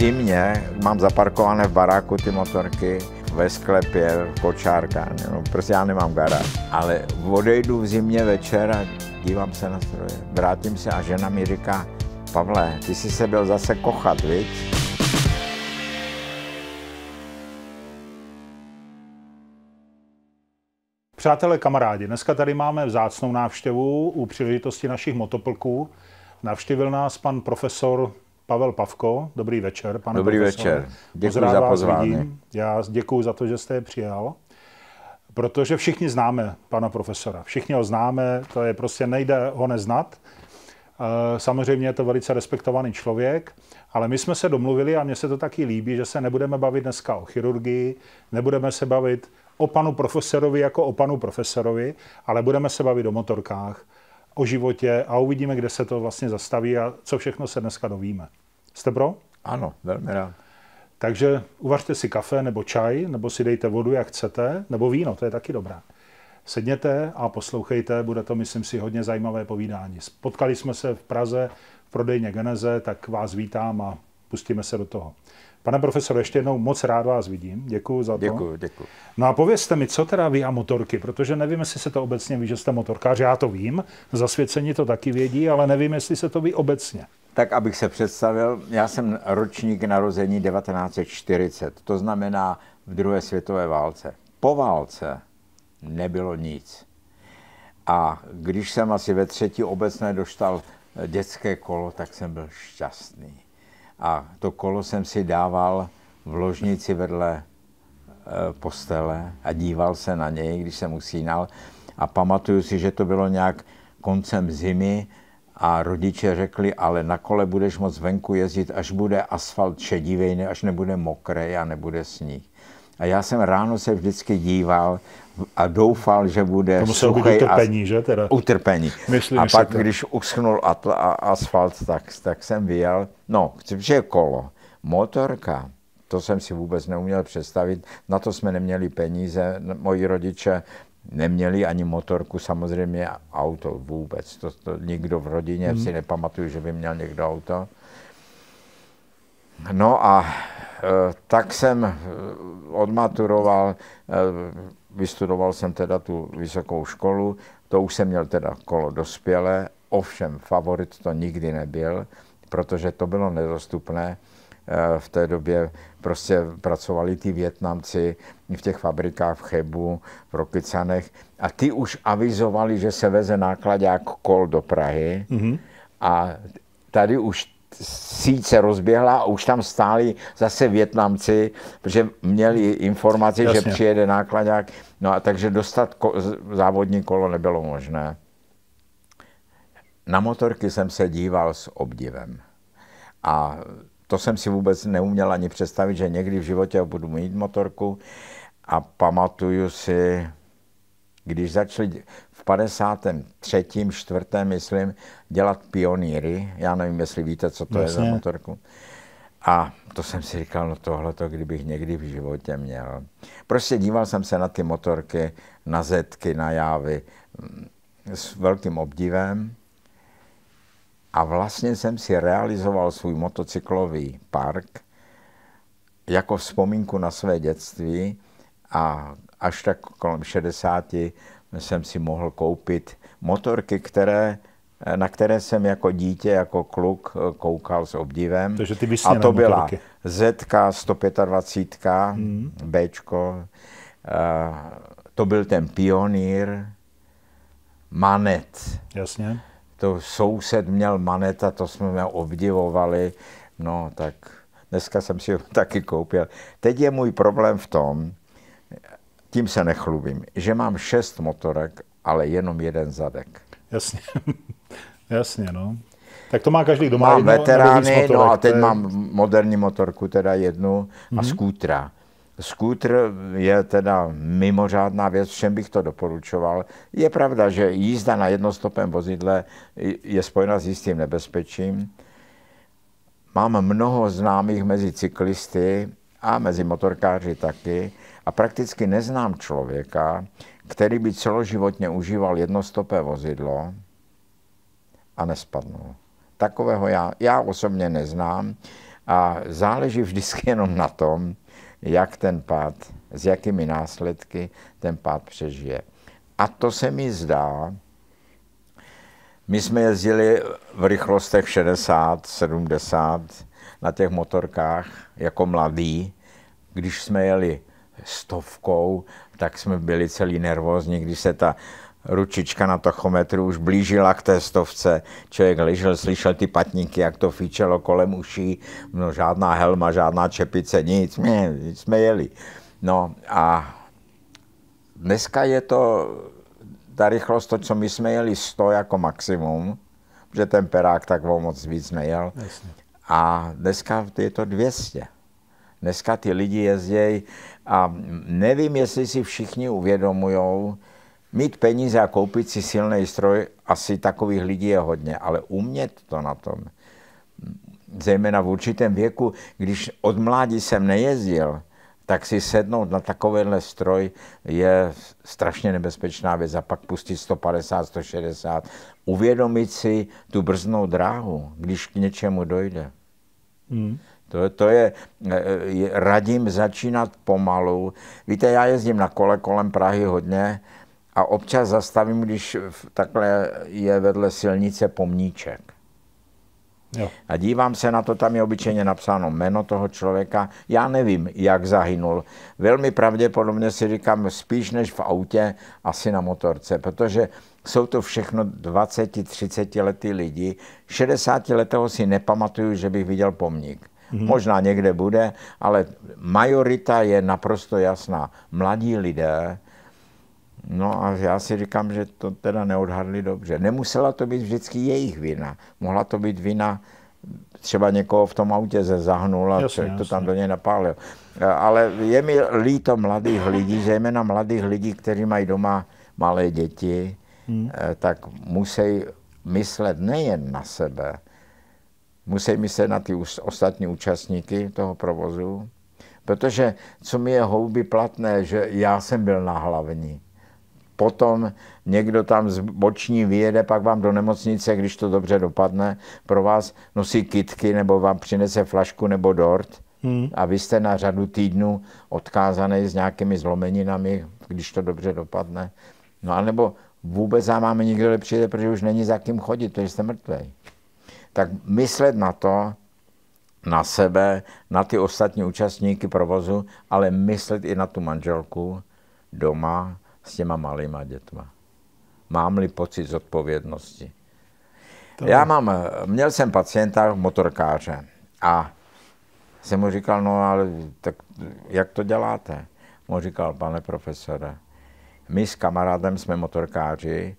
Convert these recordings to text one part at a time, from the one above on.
zimě mám zaparkované v baráku ty motorky, ve sklepě, v kočárkách, no, prostě já nemám garáž. Ale odejdu v zimě večer a dívám se na stroje. Vrátím se a žena mi říká, Pavle, ty jsi se byl zase kochat, víš? Přátelé, kamarádi, dneska tady máme vzácnou návštěvu u příležitosti našich motoplků. Navštívil nás pan profesor Pavel Pavko, dobrý večer, pane Dobrý profesor. večer, děkuji za pozvání. Vidím. Já děkuji za to, že jste je přijal, protože všichni známe pana profesora. Všichni ho známe, to je prostě nejde ho neznat. Eh, samozřejmě je to velice respektovaný člověk, ale my jsme se domluvili a mně se to taky líbí, že se nebudeme bavit dneska o chirurgii, nebudeme se bavit o panu profesorovi jako o panu profesorovi, ale budeme se bavit o motorkách, o životě a uvidíme, kde se to vlastně zastaví a co všechno se dneska dovíme. Jste pro? Ano, velmi rád. Takže uvařte si kafe nebo čaj, nebo si dejte vodu, jak chcete, nebo víno, to je taky dobré. Sedněte a poslouchejte, bude to, myslím si, hodně zajímavé povídání. Spotkali jsme se v Praze v prodejně Geneze, tak vás vítám a pustíme se do toho. Pane profesor ještě jednou moc rád vás vidím. Děkuji za to. Děkuji, děkuji. No a povězte mi, co teda vy a motorky, protože nevím, jestli se to obecně ví, že jste motorkář. Já to vím, zasvěcení to taky vědí, ale nevím, jestli se to ví obecně. Tak, abych se představil, já jsem ročník narození 1940, to znamená v druhé světové válce. Po válce nebylo nic. A když jsem asi ve třetí obecné doštal dětské kolo, tak jsem byl šťastný. A to kolo jsem si dával v ložnici vedle e, postele a díval se na něj, když jsem usínal. A pamatuju si, že to bylo nějak koncem zimy a rodiče řekli, ale na kole budeš moc venku jezdit, až bude asfalt šedivý, až nebude mokré a nebude sníh. A já jsem ráno se vždycky díval a doufal, že bude to muselo suchý být utrpení, a, že teda? Utrpení. Myslím, a pak, to. když uschnul atl, a asfalt, tak, tak jsem vyjel. No, chci, je kolo. Motorka, to jsem si vůbec neuměl představit. Na to jsme neměli peníze. Moji rodiče Neměli ani motorku, samozřejmě auto vůbec. To, to nikdo v rodině hmm. si nepamatuju, že by měl někdo auto. No a e, tak jsem eh, odmaturoval, e, vystudoval jsem teda tu vysokou školu, to už jsem měl teda kolo dospělé, ovšem favorit to nikdy nebyl, protože to bylo nedostupné. Eh, v té době prostě pracovali ty Větnamci v těch fabrikách v Chebu, v Rokycanech a ty už avizovali, že se veze nákladák kol do Prahy mm-hmm. a tady už síce rozběhla a už tam stáli zase Větnamci, protože měli informaci, Jasně. že přijede nákladák. No a takže dostat ko- závodní kolo nebylo možné. Na motorky jsem se díval s obdivem. A to jsem si vůbec neuměl ani představit, že někdy v životě budu mít motorku. A pamatuju si, když začali v 53. čtvrtém, myslím, dělat pionýry, já nevím, jestli víte, co to Jasně. je za motorku, a to jsem si říkal, no tohle to, kdybych někdy v životě měl. Prostě díval jsem se na ty motorky, na zetky, na jávy mm, s velkým obdivem a vlastně jsem si realizoval svůj motocyklový park jako vzpomínku na své dětství a až tak kolem 60 jsem si mohl koupit motorky, které, na které jsem jako dítě, jako kluk eh, koukal s obdivem. Takže ty a to byla motorky. ZK 125, hmm. Bčko, eh, to byl ten pionýr, manet. Jasně to soused měl maneta, to jsme obdivovali, no tak dneska jsem si ho taky koupil. Teď je můj problém v tom, tím se nechlubím, že mám šest motorek, ale jenom jeden zadek. Jasně, jasně, no. Tak to má každý, doma. Mám jedno, veterány, no motorek, no a teď je... mám moderní motorku, teda jednu, mm-hmm. a mhm. skútra. Skútr je teda mimořádná věc, všem bych to doporučoval. Je pravda, že jízda na jednostopém vozidle je spojena s jistým nebezpečím. Mám mnoho známých mezi cyklisty a mezi motorkáři taky a prakticky neznám člověka, který by celoživotně užíval jednostopé vozidlo a nespadnul. Takového já, já osobně neznám a záleží vždycky jenom na tom, jak ten pád, s jakými následky ten pád přežije. A to se mi zdá, my jsme jezdili v rychlostech 60, 70 na těch motorkách jako mladí. Když jsme jeli stovkou, tak jsme byli celý nervózní, když se ta ručička na tachometru už blížila k té stovce. Člověk ležel, slyšel ty patníky, jak to fíčelo kolem uší. No, žádná helma, žádná čepice, nic, mě, nic jsme jeli. No a dneska je to ta rychlost, to, co my jsme jeli 100 jako maximum, že ten perák tak moc víc nejel. A dneska je to 200. Dneska ty lidi jezdějí a nevím, jestli si všichni uvědomují, Mít peníze a koupit si silný stroj, asi takových lidí je hodně, ale umět to na tom, zejména v určitém věku, když od mládí jsem nejezdil, tak si sednout na takovýhle stroj je strašně nebezpečná věc. A pak pustit 150, 160. Uvědomit si tu brznou dráhu, když k něčemu dojde. Hmm. To, to je, e, e, radím začínat pomalu. Víte, já jezdím na kole kolem Prahy hodně a občas zastavím, když takhle je vedle silnice pomníček. Jo. A dívám se na to, tam je obyčejně napsáno jméno toho člověka. Já nevím, jak zahynul. Velmi pravděpodobně si říkám spíš než v autě, asi na motorce, protože jsou to všechno 20-30 letý lidi. 60 letého si nepamatuju, že bych viděl pomník. Mm-hmm. Možná někde bude, ale majorita je naprosto jasná. Mladí lidé, No a já si říkám, že to teda neodhadli dobře. Nemusela to být vždycky jejich vina. Mohla to být vina třeba někoho v tom autě ze zahnul a jasně, to tam do něj napálil. E, ale je mi líto mladých lidí, zejména mladých lidí, kteří mají doma malé děti, hmm. E, tak musí myslet nejen na sebe, musí myslet na ty ostatní účastníky toho provozu, protože co mi je houby platné, že já jsem byl na hlavní potom někdo tam z boční vyjede, pak vám do nemocnice, když to dobře dopadne, pro vás nosí kitky nebo vám přinese flašku nebo dort hmm. a vy jste na řadu týdnů odkázaný s nějakými zlomeninami, když to dobře dopadne. No anebo vůbec za máme nikdo lepší, protože už není za kým chodit, protože jste mrtvý. Tak myslet na to, na sebe, na ty ostatní účastníky provozu, ale myslet i na tu manželku doma, s těma malýma dětma. Mám-li pocit zodpovědnosti. To Já mám, měl jsem pacienta motorkáře a jsem mu říkal, no ale tak jak to děláte? Mu říkal, pane profesore, my s kamarádem jsme motorkáři,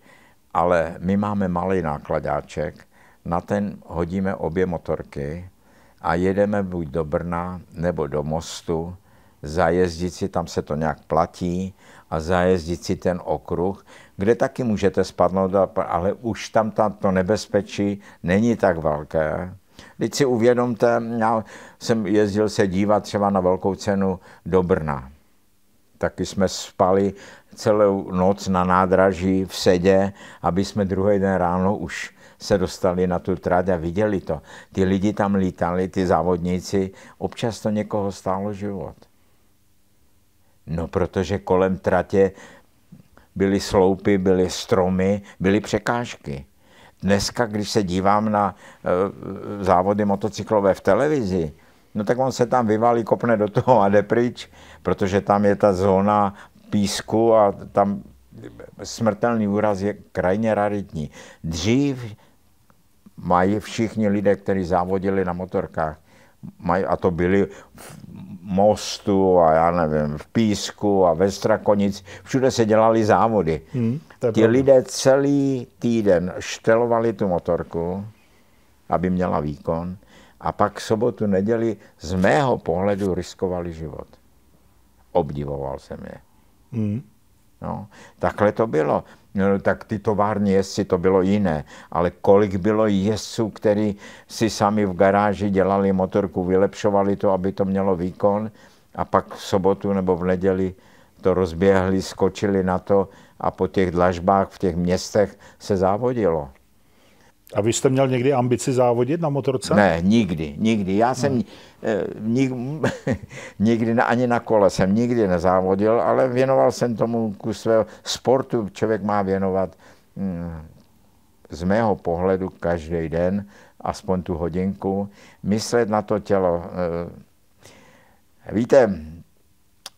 ale my máme malý nákladáček, na ten hodíme obě motorky a jedeme buď do Brna nebo do Mostu, zajezdit si, tam se to nějak platí a zajezdit si ten okruh, kde taky můžete spadnout, ale už tam to nebezpečí není tak velké. Teď si uvědomte, já jsem jezdil se dívat třeba na velkou cenu do Brna. Taky jsme spali celou noc na nádraží v sedě, aby jsme druhý den ráno už se dostali na tu trať a viděli to. Ty lidi tam lítali, ty závodníci, občas to někoho stálo život. No, protože kolem tratě byly sloupy, byly stromy, byly překážky. Dneska, když se dívám na eh, závody motocyklové v televizi, no tak on se tam vyvalí, kopne do toho a jde pryč, protože tam je ta zóna písku a tam smrtelný úraz je krajně raritní. Dřív mají všichni lidé, kteří závodili na motorkách, mají, a to byli mostu a já nevím, v Písku a ve Strakonic, všude se dělali závody. Hmm, Ti lidé celý týden štelovali tu motorku, aby měla výkon, a pak sobotu, neděli z mého pohledu riskovali život. Obdivoval jsem je. Hmm. No, takhle to bylo. No, tak ty tovární jezdci to bylo jiné, ale kolik bylo jezdců, který si sami v garáži dělali motorku, vylepšovali to, aby to mělo výkon a pak v sobotu nebo v neděli to rozběhli, skočili na to a po těch dlažbách v těch městech se závodilo. A vy jste měl někdy ambici závodit na motorce? Ne, nikdy, nikdy. Já jsem hmm. Eh, nik, nikdy ani na kole jsem nikdy nezávodil, ale věnoval jsem tomu kus svého sportu. Člověk má věnovat hm, z mého pohledu každý den aspoň tu hodinku, myslet na to tělo. Eh, víte,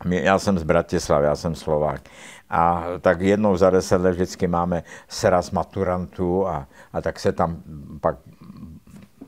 já jsem z Bratislavy, já jsem Slovák. A tak jednou za deset let vždycky máme sraz maturantů a, a tak se tam pak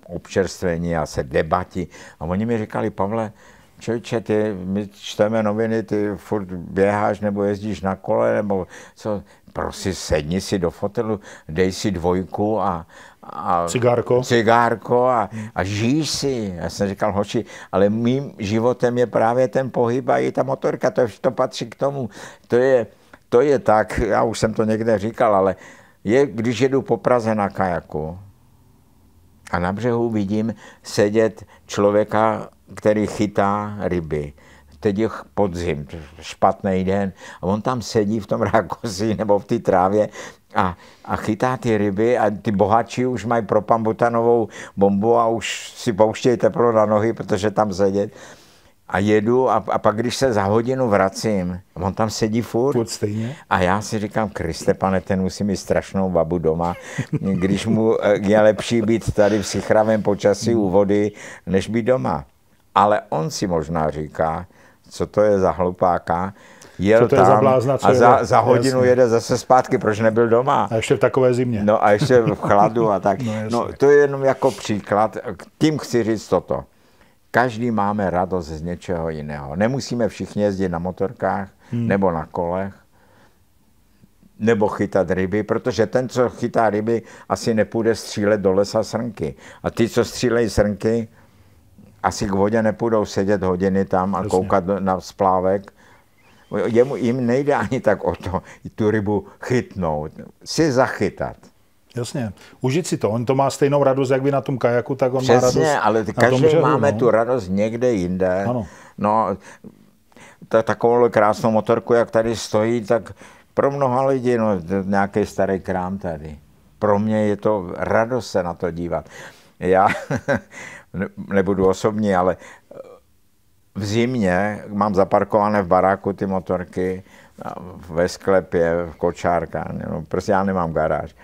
občerstvení a se debati. A oni mi říkali, Pavle, Čeče, ty, my čteme noviny, ty furt běháš nebo jezdíš na kole, nebo co, prosím, sedni si do fotelu, dej si dvojku a, a cigárko, cigárko a, a žij si. Já jsem říkal, hoši, ale mým životem je právě ten pohyb a i ta motorka, to, to patří k tomu. To je, to je tak, já už jsem to někde říkal, ale je, když jedu po Praze na kajaku a na břehu vidím sedět člověka, který chytá ryby teď je podzim, špatný den, a on tam sedí v tom rákosi nebo v té trávě, a, a chytá ty ryby a ty bohatší už mají propambutanovou bombu a už si pouštějí teplo na nohy, protože tam sedět. A jedu a, a pak, když se za hodinu vracím, on tam sedí furt. Furt stejně. A já si říkám, Kriste, pane, ten musí mít strašnou babu doma, když mu eh, je lepší být tady v sichravém počasí u vody, než být doma. Ale on si možná říká, co to je za hlupáka, jel co to tam je za blázna, co a za, je, za hodinu jasný. jede zase zpátky, proč nebyl doma. A ještě v takové zimě. No a ještě v chladu a tak. no, no to je jenom jako příklad. Tím chci říct toto. Každý máme radost z něčeho jiného. Nemusíme všichni jezdit na motorkách hmm. nebo na kolech nebo chytat ryby, protože ten, co chytá ryby, asi nepůjde střílet do lesa srnky. A ty, co střílejí srnky, asi k vodě nepůjdou sedět hodiny tam a Jasně. koukat na splávek, jemu, jim nejde ani tak o to tu rybu chytnout, si zachytat. Jasně, užit si to. On to má stejnou radost, jak vy na tom kajaku, tak on Přesně, má radost. ale každý tom, máme no. tu radost někde jinde. Ano. No, ta, takovou krásnou motorku, jak tady stojí, tak pro mnoha lidí, no, nějaký starý krám tady. Pro mě je to radost se na to dívat. Já nebudu osobní, ale v zimě mám zaparkované v baráku ty motorky, ve sklepě, v kočárkách, no, prostě já nemám garáž.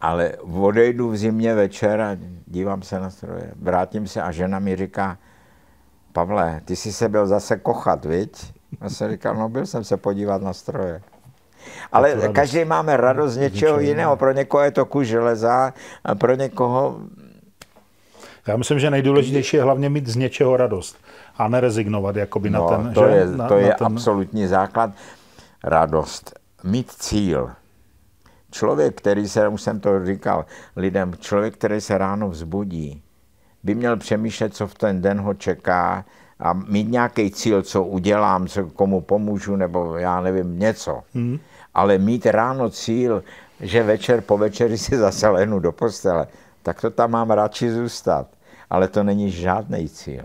Ale odejdu v zimě večer a dívám se na stroje. Vrátím se a žena mi říká, Pavle, ty jsi se byl zase kochat, viď? A jsem říkal, no byl jsem se podívat na stroje. Ale radost, každý máme radost z něčeho jiného. Pro někoho je to kus železa, a pro někoho... Já myslím, že nejdůležitější je hlavně mít z něčeho radost a nerezignovat jakoby no, na ten... To že? je, to na, je ten... absolutní základ. Radost. Mít cíl. Člověk, který se, už jsem to říkal lidem, člověk, který se ráno vzbudí, by měl přemýšlet, co v ten den ho čeká a mít nějaký cíl, co udělám, co komu pomůžu, nebo já nevím, něco. Hmm. Ale mít ráno cíl, že večer po večeri si zase lehnu do postele, tak to tam mám radši zůstat. Ale to není žádný cíl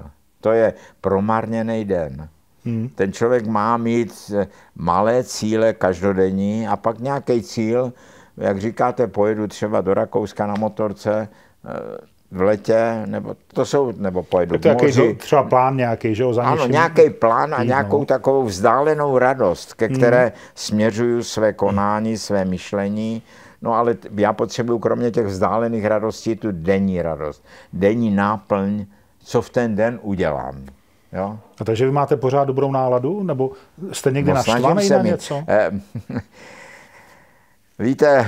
to je promarněný den. Hmm. Ten člověk má mít eh, malé cíle každodenní a pak nějaký cíl, jak říkáte, pojedu třeba do Rakouska na motorce eh, v letě, nebo to jsou, nebo pojedu to moři. Třeba plán nějaký, že jo? Ano, nějaký plán a nějakou no. takovou vzdálenou radost, ke hmm. které hmm. směřuju své konání, hmm. své myšlení. No ale já potřebuju kromě těch vzdálených radostí tu denní radost, denní náplň, co v ten den udělám. Jo? A takže vy máte pořád dobrou náladu? Nebo jste někdy no, naštvaný na něco? Eh, víte,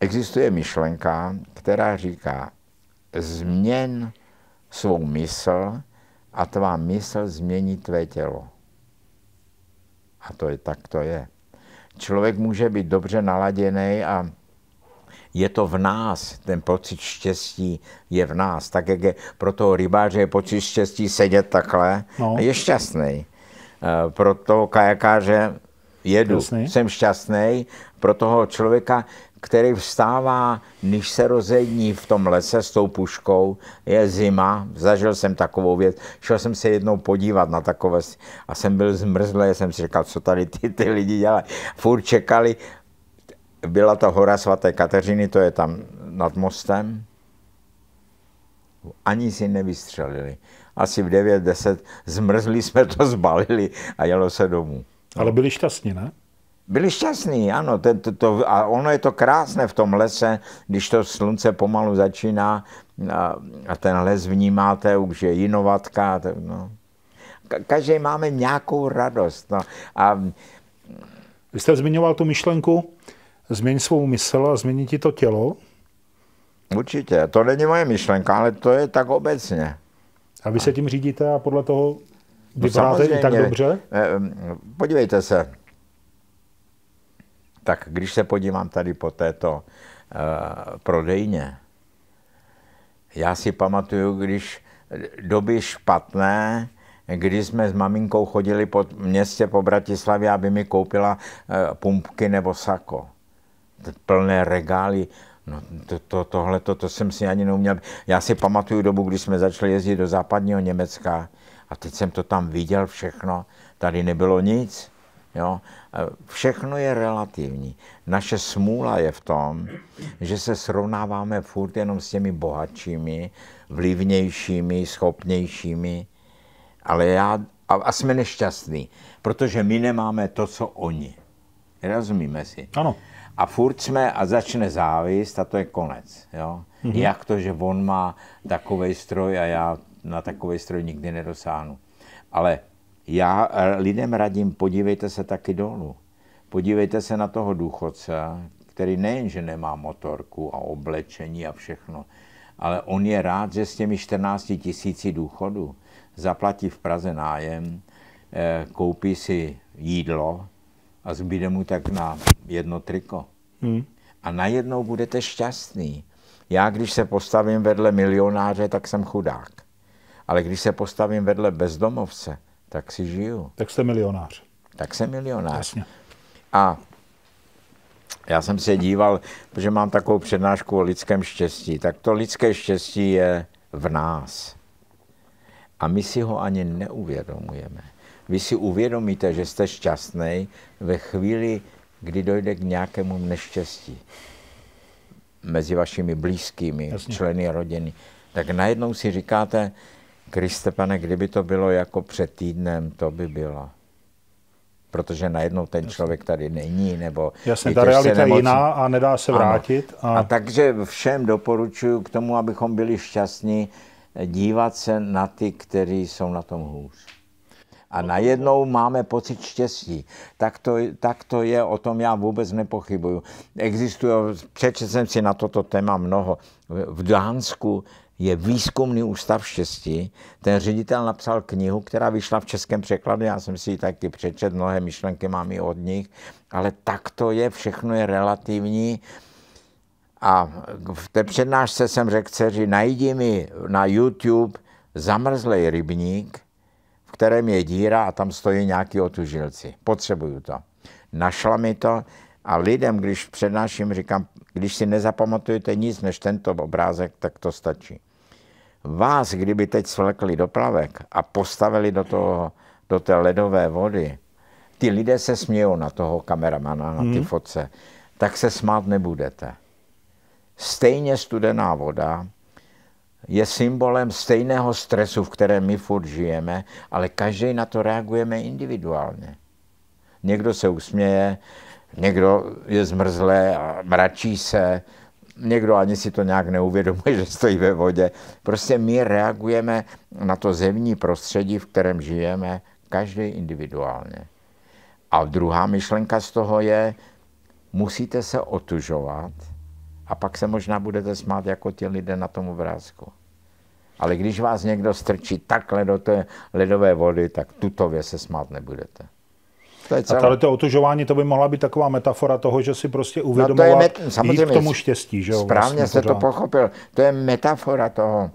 existuje myšlenka, která říká, změn svou mysl a tvá mysl změní tvé tělo. A to je tak, to je. Člověk může být dobře naladěný a je to v nás, ten pocit štěstí je v nás. Tak jak je pro toho rybáře je pocit štěstí sedět takhle, no. je šťastný. Eh, pro toho kajakáře jedu, Jasný. jsem šťastný. Pro toho člověka, který vstává, když se rozední v tom lese s tou puškou, je zima, zažil jsem takovou věc, šel jsem se jednou podívat na takové a jsem byl zmrzlý, jsem si říkal, co tady ty, ty lidi dělají. Furt čekali, byla to hora svaté Kateřiny, to je tam nad mostem. Ani si nevystřelili. Asi v 9-10 zmrzli jsme to, zbalili a jelo se domů. Ale byli šťastní, ne? Byli šťastní, ano. To, to, to, a ono je to krásné v tom lese, když to slunce pomalu začíná a, a ten les vnímáte, už je jinovatka. Tak, no. Ka- každý máme nějakou radost. No. A... Vy jste zmiňoval tu myšlenku, změň svou mysl a změní ti to tělo? Určitě, to není moje myšlenka, ale to je tak obecně. A vy se tím řídíte a podle toho no vypadáte no i tak dobře? Eh, podívejte se, tak když se podívám tady po této uh, prodejně, já si pamatuju, když eh, doby špatné, kdy jsme s maminkou chodili po městě po Bratislavě, aby mi koupila uh, pumpky nebo sako plné regály. No to, to, tohle to, to jsem si ani neuměl. Já si pamatuju dobu, kdy jsme začali jezdit do západního Německa a teď jsem to tam viděl všechno. Tady nebylo nic. Jo? E, všechno je relativní. Naše smůla je v tom, že se srovnáváme furt jenom s těmi bohatšími, vlivnějšími, schopnějšími, ale já a, a jsme nešťastní, protože my nemáme to, co oni. Rozumíme si? Ano a furt jsme a začne závist a to je konec. Jo? Mm-hmm. Jak to, že on má takový stroj a já na takový stroj nikdy nedosáhnu. Ale já lidem radím, podívejte se taky dolů. Podívejte se na toho důchodce, který nejenže nemá motorku a oblečení a všechno, ale on je rád, že s těmi 14 tisíci důchodů zaplatí v Praze nájem, eh, koupí si jídlo, a zbyde mu tak na jedno triko. Hmm. A najednou budete šťastný. Já, když se postavím vedle milionáře, tak jsem chudák. Ale když se postavím vedle bezdomovce, tak si žiju. Tak jste milionář. Tak jsem milionář. Jasně. A já jsem se díval, protože mám takovou přednášku o lidském štěstí. Tak to lidské štěstí je v nás. A my si ho ani neuvědomujeme. Vy si uvědomíte, že jste šťastný ve chvíli, kdy dojde k nějakému neštěstí mezi vašimi blízkými, Jasně. členy rodiny, tak najednou si říkáte, Kriste pane, kdyby to bylo jako před týdnem, to by bylo. Protože najednou ten člověk tady není, nebo... Jasně, ta realita nemocný. je jiná a nedá se vrátit. A... a takže všem doporučuji k tomu, abychom byli šťastní, dívat se na ty, kteří jsou na tom hůř. A najednou máme pocit štěstí. Tak to, tak to je, o tom já vůbec nepochybuju. Existuje, přečetl jsem si na toto téma mnoho. V Dánsku je výzkumný ústav štěstí. Ten ředitel napsal knihu, která vyšla v českém překladu, já jsem si ji taky přečet, mnohé myšlenky mám i od nich, ale tak to je, všechno je relativní. A v té přednášce jsem řekl dceři, najdi mi na YouTube zamrzlej rybník, v kterém je díra a tam stojí nějaký otužilci. Potřebuju to. Našla mi to a lidem, když přednáším, říkám, když si nezapamatujete nic než tento obrázek, tak to stačí. Vás, kdyby teď svlekli do plavek a postavili do, toho, do té ledové vody, ty lidé se smějou na toho kameramana, na ty hmm. fotce, tak se smát nebudete. Stejně studená voda, je symbolem stejného stresu, v kterém my furt žijeme, ale každý na to reagujeme individuálně. Někdo se usměje, někdo je zmrzlé a mračí se, někdo ani si to nějak neuvědomuje, že stojí ve vodě. Prostě my reagujeme na to zemní prostředí, v kterém žijeme, každý individuálně. A druhá myšlenka z toho je, musíte se otužovat – a pak se možná budete smát jako ti lidé na tom obrázku. Ale když vás někdo strčí takhle do té ledové vody, tak tutově se smát nebudete. To je celé. A tady to otužování, to by mohla být taková metafora toho, že si prostě uvědomovat no to je met... k tomu štěstí. Že jo, správně vlastně jste to pochopil. To je metafora toho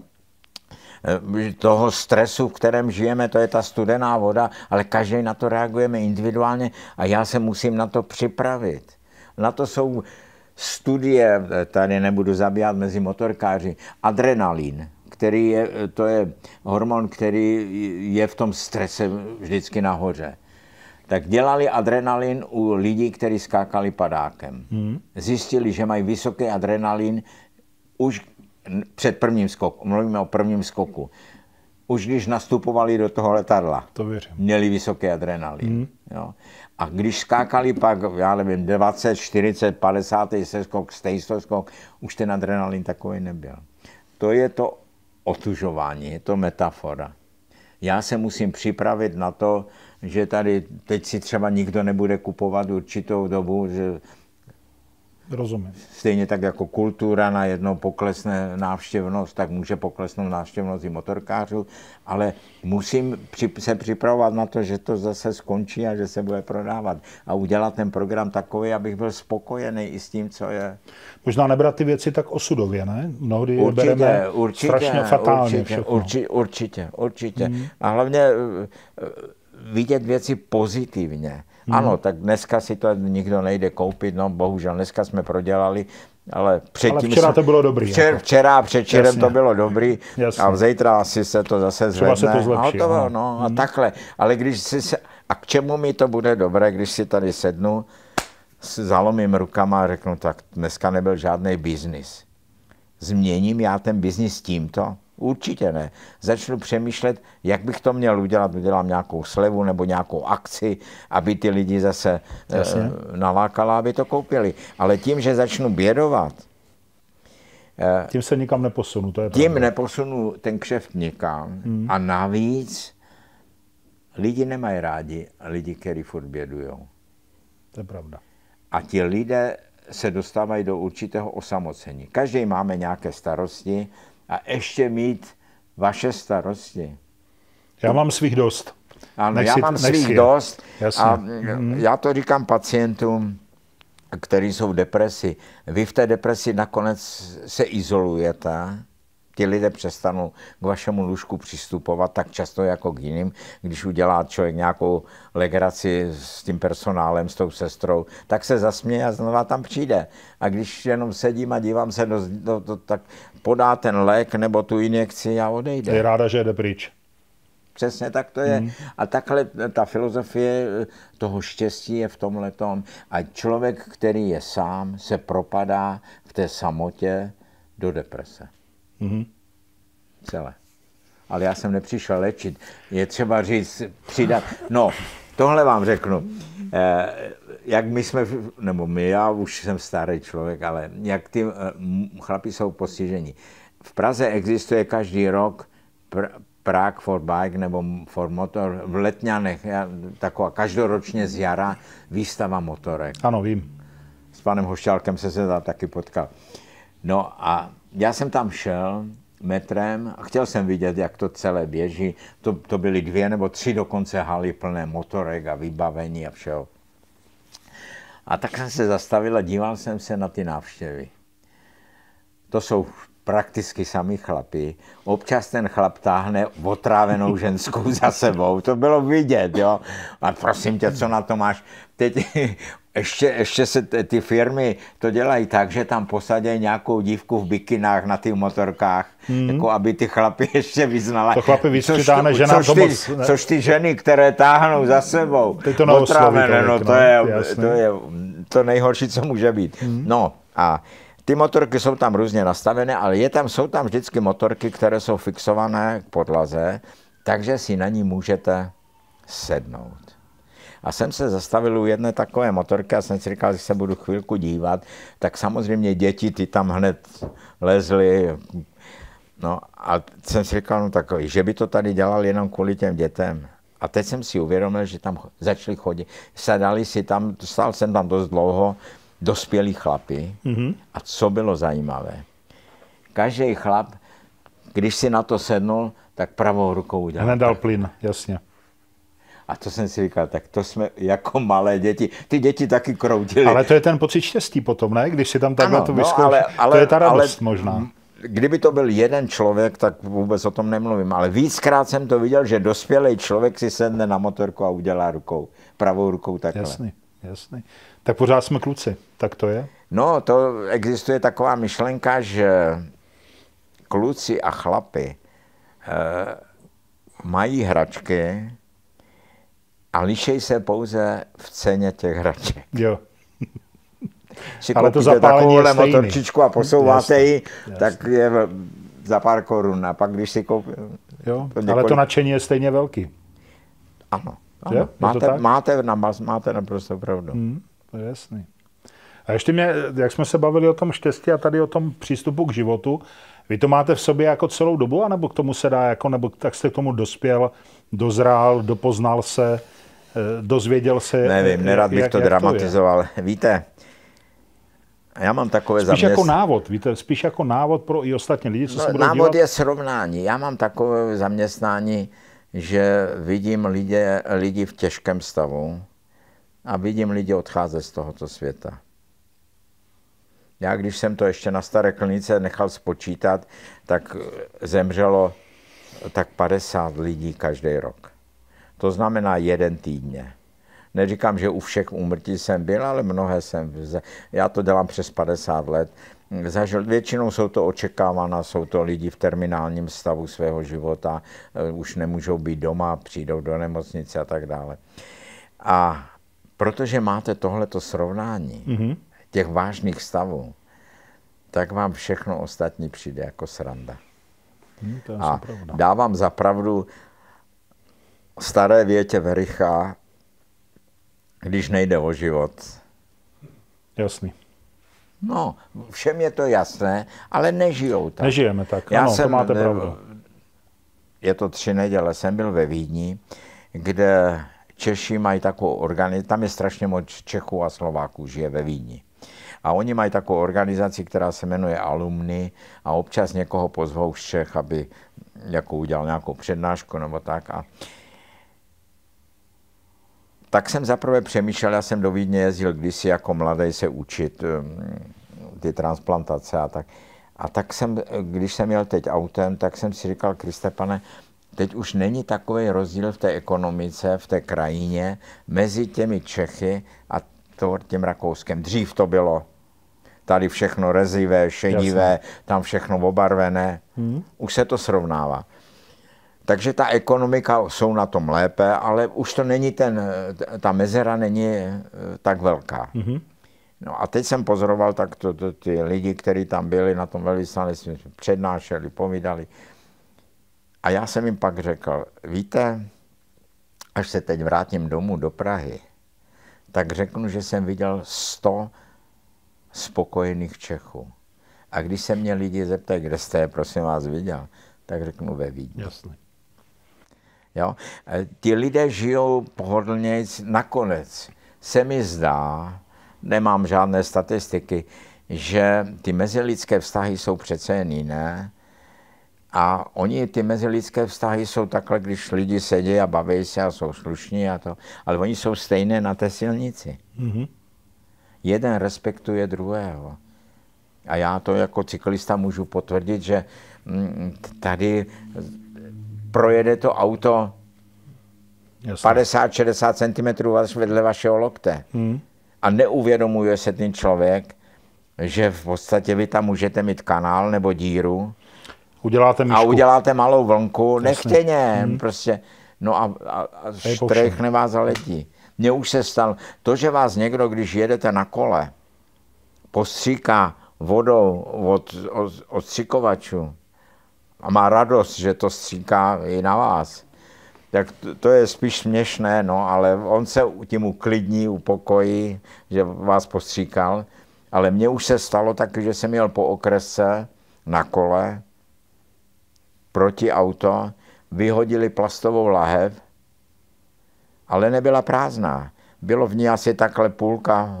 eh, toho stresu, v kterém žijeme, to je ta studená voda, ale každý na to reagujeme individuálně a já se musím na to připravit. Na to jsou studie, eh, tady nebudu zabíjat mezi motorkáři, adrenalin, který je, eh, to je hormon, který je v tom strese vždycky nahoře. Tak dělali adrenalin u lidí, kteří skákali padákem. Hmm. Zjistili, že mají vysoký adrenalin už před prvním skoku, Mluvíme o prvním skoku. Už když nastupovali do toho letadla, to věřím. měli vysoký adrenalin. Hmm. Jo. A když skákali pak, já nevím, 20, 40, 50, seskok, stejstoskok, už ten adrenalin takový nebyl. To je to otužování, je to metafora. Já se musím připravit na to, že tady teď si třeba nikdo nebude kupovat určitou dobu, že Rozumím. Stejně tak jako kultura na jednou poklesne návštěvnost, tak může poklesnout návštěvnost i motorkářů, ale musím se připravovat na to, že to zase skončí a že se bude prodávat. A udělat ten program takový, abych byl spokojený i s tím, co je. Možná nebrat ty věci tak osudově, ne? Mnohdy určitě, bereme určitě, strašně fatálně určitě, určitě, určitě, určitě. Hmm. A hlavně eh, eh, vidět věci pozitivně. Hmm. Ano, tak dneska si to nikdo nejde koupit, no bohužel dneska jsme prodělali, ale předtím... Ale včera to bylo dobrý. Včer, jako. včera a předčerem to bylo dobrý Jasně. a zítra asi se to zase zvedne. Třeba se to zlepší. No, to, no hmm. a takhle. Ale když si se... A k čemu mi to bude dobré, když si tady sednu, zalomím rukama a řeknu, tak dneska nebyl žádný biznis. Změním já ten biznis tímto? Určitě ne. Začnu přemýšlet, jak bych to měl udělat. Udělám nějakou slevu nebo nějakou akci, aby ty lidi zase Jasně. Eh, nalákala, aby to koupili. Ale tím, že začnu bědovat, eh, tím se nikam neposunu. To je tím pravda. neposunu ten křeft nikam. Hmm. A navíc lidi nemají rádi lidi, kteří furt bědují. To je pravda. A ti lidé se dostávají do určitého osamocení. Každý máme nějaké starosti, a ještě mít vaše starosti. Já mám svých dost. Ano, já si, mám svých dost Jasně. a mm. Mm-hmm. Mhm. já to říkám pacientům, kteří jsou v depresi. Vy v té depresi nakonec se izolujete, ti lidé přestanou k vašemu lůžku přistupovat tak často jako k jiným. Když udělá člověk nějakou legraci s tím personálem, s tou sestrou, tak se zasměje a znova tam přijde. A když jenom sedím a dívám se, do, do, do, tak podá ten lék nebo tu injekci a odejde. Je ráda, že jde pryč. Přesně tak to je. Hmm. A takhle ta filozofie toho štěstí je v tom letom. A člověk, který je sám, se propadá v té samotě do deprese. Hmm. Celé. Ale já jsem nepřišel léčit. Je třeba říct, přidat. No, tohle vám řeknu. Eh, jak my jsme, nebo my, já už jsem starý člověk, ale jak ty eh, chlapi jsou postiženi. V Praze existuje každý rok pr- Prague for Bike nebo for Motor v Letňanech, taková každoročně z jara výstava motorek. Ano, vím. S panem Hošťálkem se se tam taky potkal. No a já jsem tam šel metrem a chtěl jsem vidět, jak to celé běží. To, to byly dvě nebo tři dokonce haly plné motorek a vybavení a všeho. A tak jsem se zastavil a díval jsem se na ty návštěvy. To jsou prakticky sami chlapi. Občas ten chlap táhne otrávenou ženskou za sebou. To bylo vidět, jo. A prosím tě, co na to máš? Teď ještě, ještě se ty firmy to dělají tak, že tam posadí nějakou dívku v bikinách na těch motorkách, hmm. jako aby ty chlapy ještě vyznala. To chlapy vyskytáme, že nám to ty, moc... Ne... což ty ženy, které táhnou za sebou. Teď to Otravené, no, to, no, je, to je to nejhorší, co může být. Hmm. No a ty motorky jsou tam různě nastavené, ale je tam, jsou tam vždycky motorky, které jsou fixované k podlaze, takže si na ní můžete sednout. A jsem se zastavil u jedné takové motorky a jsem si říkal, že se budu chvilku dívat. Tak samozřejmě děti, ty tam hned lezly. No a jsem si říkal, no takový, že by to tady dělal jenom kvůli těm dětem. A teď jsem si uvědomil, že tam začali chodit. Sedali si tam, stál jsem tam dost dlouho, dospělí chlapy. Mm-hmm. A co bylo zajímavé? Každý chlap, když si na to sednul, tak pravou rukou udělal. Nedal plyn, jasně. A to jsem si říkal, tak to jsme jako malé děti. Ty děti taky kroutily. Ale to je ten pocit štěstí potom, ne? Když si tam takhle to vyskouš. No, ale, ale, to je ta radost ale, možná. Kdyby to byl jeden člověk, tak vůbec o tom nemluvím. Ale víckrát jsem to viděl, že dospělý člověk si sedne na motorku a udělá rukou, pravou rukou takhle. Jasný, jasný. Tak pořád jsme kluci, tak to je? No, to existuje taková myšlenka, že kluci a chlapy eh, mají hračky, a lišej se pouze v ceně těch hraček. Jo. Si Ale to zapálení motorčičku a posouváte ji, tak je za pár korun. A pak když si koupí... Jo, to několik... ale to nadšení je stejně velký. Ano. ano. Je? Máte, je máte, na, máte naprosto pravdu. Hmm, to je jasný. A ještě mě, jak jsme se bavili o tom štěstí a tady o tom přístupu k životu, vy to máte v sobě jako celou dobu, anebo k tomu se dá, jako, nebo tak jste k tomu dospěl, dozrál, dopoznal se? Eh, dozvěděl se... Eh, Nevím, nerad bych jak, to jak dramatizoval. To Víte, já mám takové spíš Spíš jako návod, víte, spíš jako návod pro i ostatní lidi, co no, se budou Návod dělat. je srovnání. Já mám takové zaměstnání, že vidím lidi, lidi v těžkém stavu a vidím lidi odcházet z tohoto světa. Já, když jsem to ještě na Staré klinice nechal spočítat, tak eh, zemřelo tak 50 lidí každý rok. To znamená jeden týdně. Neříkám, že u všech úmrtí jsem byl, ale mnohé jsem. Já to dělám přes 50 let. Zažil, většinou jsou to očekávána, jsou to lidi v terminálním stavu svého života, eh, už nemůžou být doma, přijdou do nemocnice a tak dále. A protože máte tohleto srovnání mm-hmm. těch vážných stavů, tak vám všechno ostatní přijde jako sranda. Hm, je a dávám za pravdu staré větě Vericha, když nejde o život. Jasný. No, všem je to jasné, ale nežijou tak. Nežijeme tak, Já ano, jsem, to máte eh, pravdu. Je to tři neděle, jsem byl ve Vídni, kde Češi mají takovou organizaci, tam je strašně moc Čechů a Slováků, žije ve Vídni. A oni mají takovou organizaci, která se jmenuje Alumni a občas někoho pozvou z Čech, aby jako udělal nějakou přednášku nebo tak. A tak jsem zaprvé přemýšlel, já jsem do Vídně jezdil kdysi jako mladý se učit um, ty transplantace a tak. A tak jsem, když jsem jel teď autem, tak jsem si říkal, Kriste pane, teď už není takový rozdíl v té ekonomice, v té krajině, mezi těmi Čechy a tím Rakouskem. Dřív to bylo tady všechno rezivé, šedivé, Jasne. tam všechno obarvené. Hmm. Už se to srovnává. Takže ta ekonomika jsou na tom lépe, ale už to není ten, ta mezera není eh, tak velká. Mm-hmm. No a teď jsem pozoroval tak to, to, ty lidi, kteří tam byli na tom velvyslanectví, přednášeli, povídali. A já jsem jim pak řekl, víte, až se teď vrátím domů do Prahy, tak řeknu, že jsem viděl 100 spokojených Čechů. A když se mě lidi zeptají, kde jste je, prosím vás, viděl, tak řeknu ve Vídni. Jasně. Jo? E, ti lidé žijou pohodlně Nakonec se mi zdá, nemám žádné statistiky, že ty mezilidské vztahy jsou přece jen jiné a oni, ty mezilidské vztahy jsou takhle, když lidi sedí a baví se a jsou slušní a to, ale oni jsou stejné na té silnici. Mm-hmm. Jeden respektuje druhého. A já to jako cyklista můžu potvrdit, že mm, tady projede to auto 50-60 cm vedle vašeho lokte. Hmm. A neuvědomuje se ten člověk, že v podstatě vy tam můžete mít kanál nebo díru. Uděláte A uděláte malou vlnku, Jasně. nechtěně, hmm. prostě. No a, a, a štrechne vás zaletí. Mně už se stalo, to, že vás někdo, když jedete na kole, postříká vodou od, od, od střikovačů, a má radost, že to stříká i na vás, tak to, to je spíš směšné, no, ale on se tím uklidní, upokojí, že vás postříkal. Ale mně už se stalo tak, že jsem jel po okrese na kole proti auto, vyhodili plastovou lahev, ale nebyla prázdná. Bylo v ní asi takhle půlka,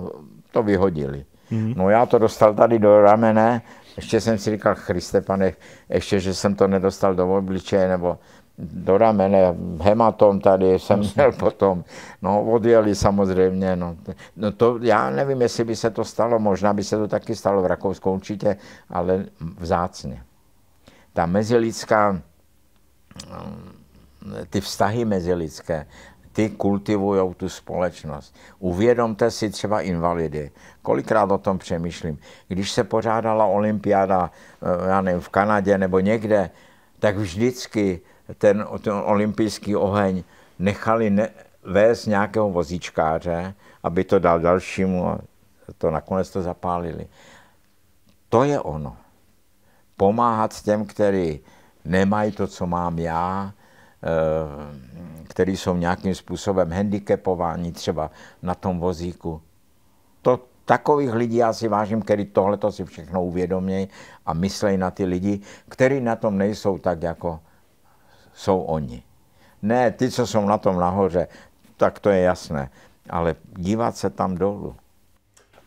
to vyhodili. Mm-hmm. No já to dostal tady do ramene, ještě jsem si říkal, Christe pane, ještě, že jsem to nedostal do obličeje nebo do ramene, hematom tady jsem mhm. měl potom. No, odjeli samozřejmě. No. no to já nevím, jestli by se to stalo, možná by se to taky stalo v Rakousku určitě, ale vzácně. Ta mezilidská, mm, ty vztahy mezilidské, ty kultivují tu společnost. Uvědomte si třeba invalidy. Kolikrát o tom přemýšlím. Když se pořádala olympiáda, eh, já nevím, v Kanadě nebo někde, tak vždycky ten, ten olympijský oheň nechali ne, vést nějakého vozíčkáře, aby to dal dalšímu a to nakonec to zapálili. To je ono. Pomáhat těm, kteří nemají to, co mám já, Eh, který jsou nějakým způsobem handicapováni třeba na tom vozíku. To, takových lidí já si vážím, který tohle si všechno uvědomějí a myslej na ty lidi, kteří na tom nejsou tak, jako jsou oni. Ne, ty, co jsou na tom nahoře, tak to je jasné, ale dívat se tam dolů.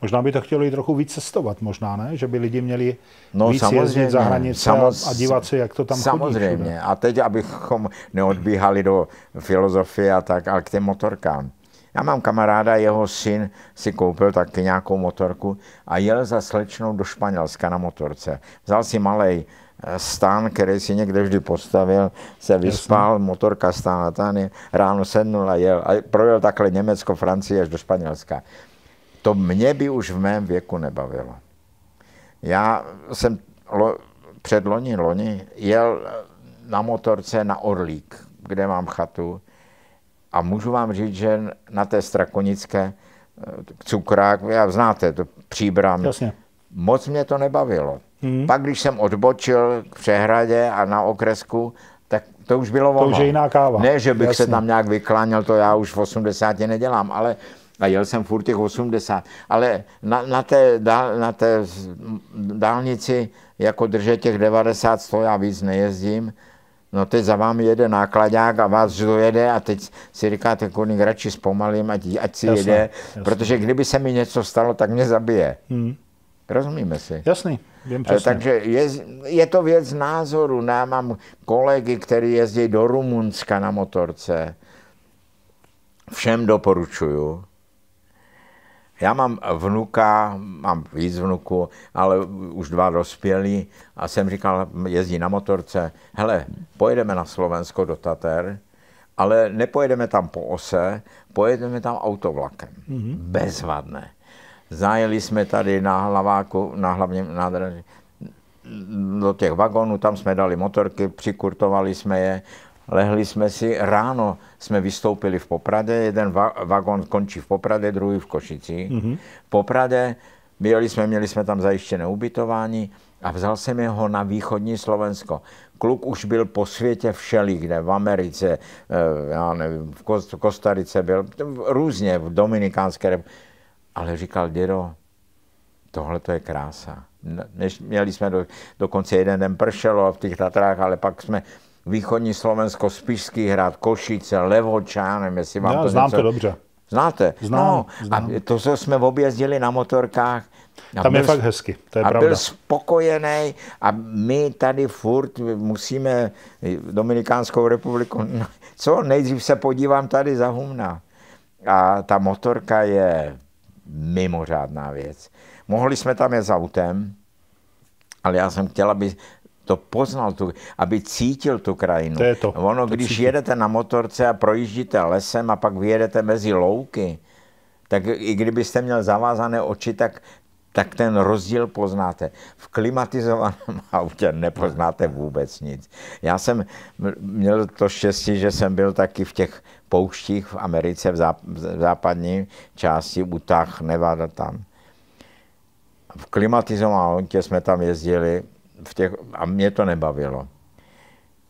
Možná by to chtělo i trochu víc cestovat, možná ne? Že by lidi měli no, víc jezdit za hranice samoz... a dívat se, jak to tam Samozřejmě. Chodí Samozřejmě. a teď, abychom neodbíhali do filozofie a tak, ale k těm motorkám. Já mám kamaráda, jeho syn si koupil taky nějakou motorku a jel za slečnou do Španělska na motorce. Vzal si malej eh, stán, který si někde vždy postavil, se vyspal, Jasně. motorka stála tady, ráno sednul a jel. A projel takhle Německo, Francii až do Španělska. To mě by už v mém věku nebavilo. Já jsem lo, před loni, loni jel na motorce na Orlík, kde mám chatu a můžu vám říct, že na té Strakonické eh, cukrák, já znáte to příbram, Jasně. moc mě to nebavilo. Hmm. Pak, když jsem odbočil k přehradě a na okresku, tak to už bylo ono. To už je jiná káva. Ne, že bych Jasně. se tam nějak vykláněl, to já už v 80 nedělám, ale a jel jsem furt těch 80. Ale na, na, té, dál, na té dálnici jako drže těch 90, 100, já víc nejezdím. No teď za vám jede nákladák a vás dojede a teď si říkáte, kolik radši zpomalím, ať, ať si jasný, jede, protože kdyby se mi něco stalo, tak mě zabije. Hmm. Rozumíme si? Jasný, vím přesně. Takže je, je to věc názoru. Já mám kolegy, kteří jezdí do Rumunska na motorce. Všem doporučuju. Já mám vnuka, mám víc vnuku, ale už dva dospělí a jsem říkal, jezdí na motorce, hele, pojedeme na Slovensko do Tater, ale nepojedeme tam po ose, pojedeme tam autovlakem. Mm-hmm. Bezvadné. Zajeli jsme tady na hlaváku, na hlavním nádraží, do těch vagónů, tam jsme dali motorky, přikurtovali jsme je Lehli jsme si, ráno jsme vystoupili v Poprade, jeden va- vagon končí v Poprade, druhý v Košici. Mm-hmm. V byli jsme, měli jsme tam zajištěné ubytování a vzal jsem jeho na východní Slovensko. Kluk už byl po světě všelikde, v Americe, eh, já nevím, v, Kost- Kostarice byl, různě, v Dominikánské Ale říkal, dědo, tohle to je krása. měli jsme do, dokonce jeden den pršelo v těch Tatrách, ale pak jsme východní Slovensko, Spišský hrad, Košice, Levočánem, jestli vám Já, no, to znám něco... to dobře. Znáte? Znám, no, znám. A to, co jsme objezdili na motorkách, a Tam byl, je fakt hezky, to je a pravda. byl spokojený a my tady furt musíme Dominikánskou republiku, no, co nejdřív se podívám tady za humna. A ta motorka je mimořádná věc. Mohli jsme tam jet s autem, ale já jsem chtěl, aby to poznal, tu, aby cítil tu krajinu. To je to. Ono, to když cítil. jedete na motorce a projíždíte lesem a pak vyjedete mezi louky, tak i kdybyste měl zavázané oči, tak tak ten rozdíl poznáte. V klimatizovaném autě nepoznáte vůbec nic. Já jsem měl to štěstí, že jsem byl taky v těch pouštích v Americe, v, záp v západní části, Utah, Nevada tam. V klimatizovaném autě jsme tam jezdili v těch, a mě to nebavilo.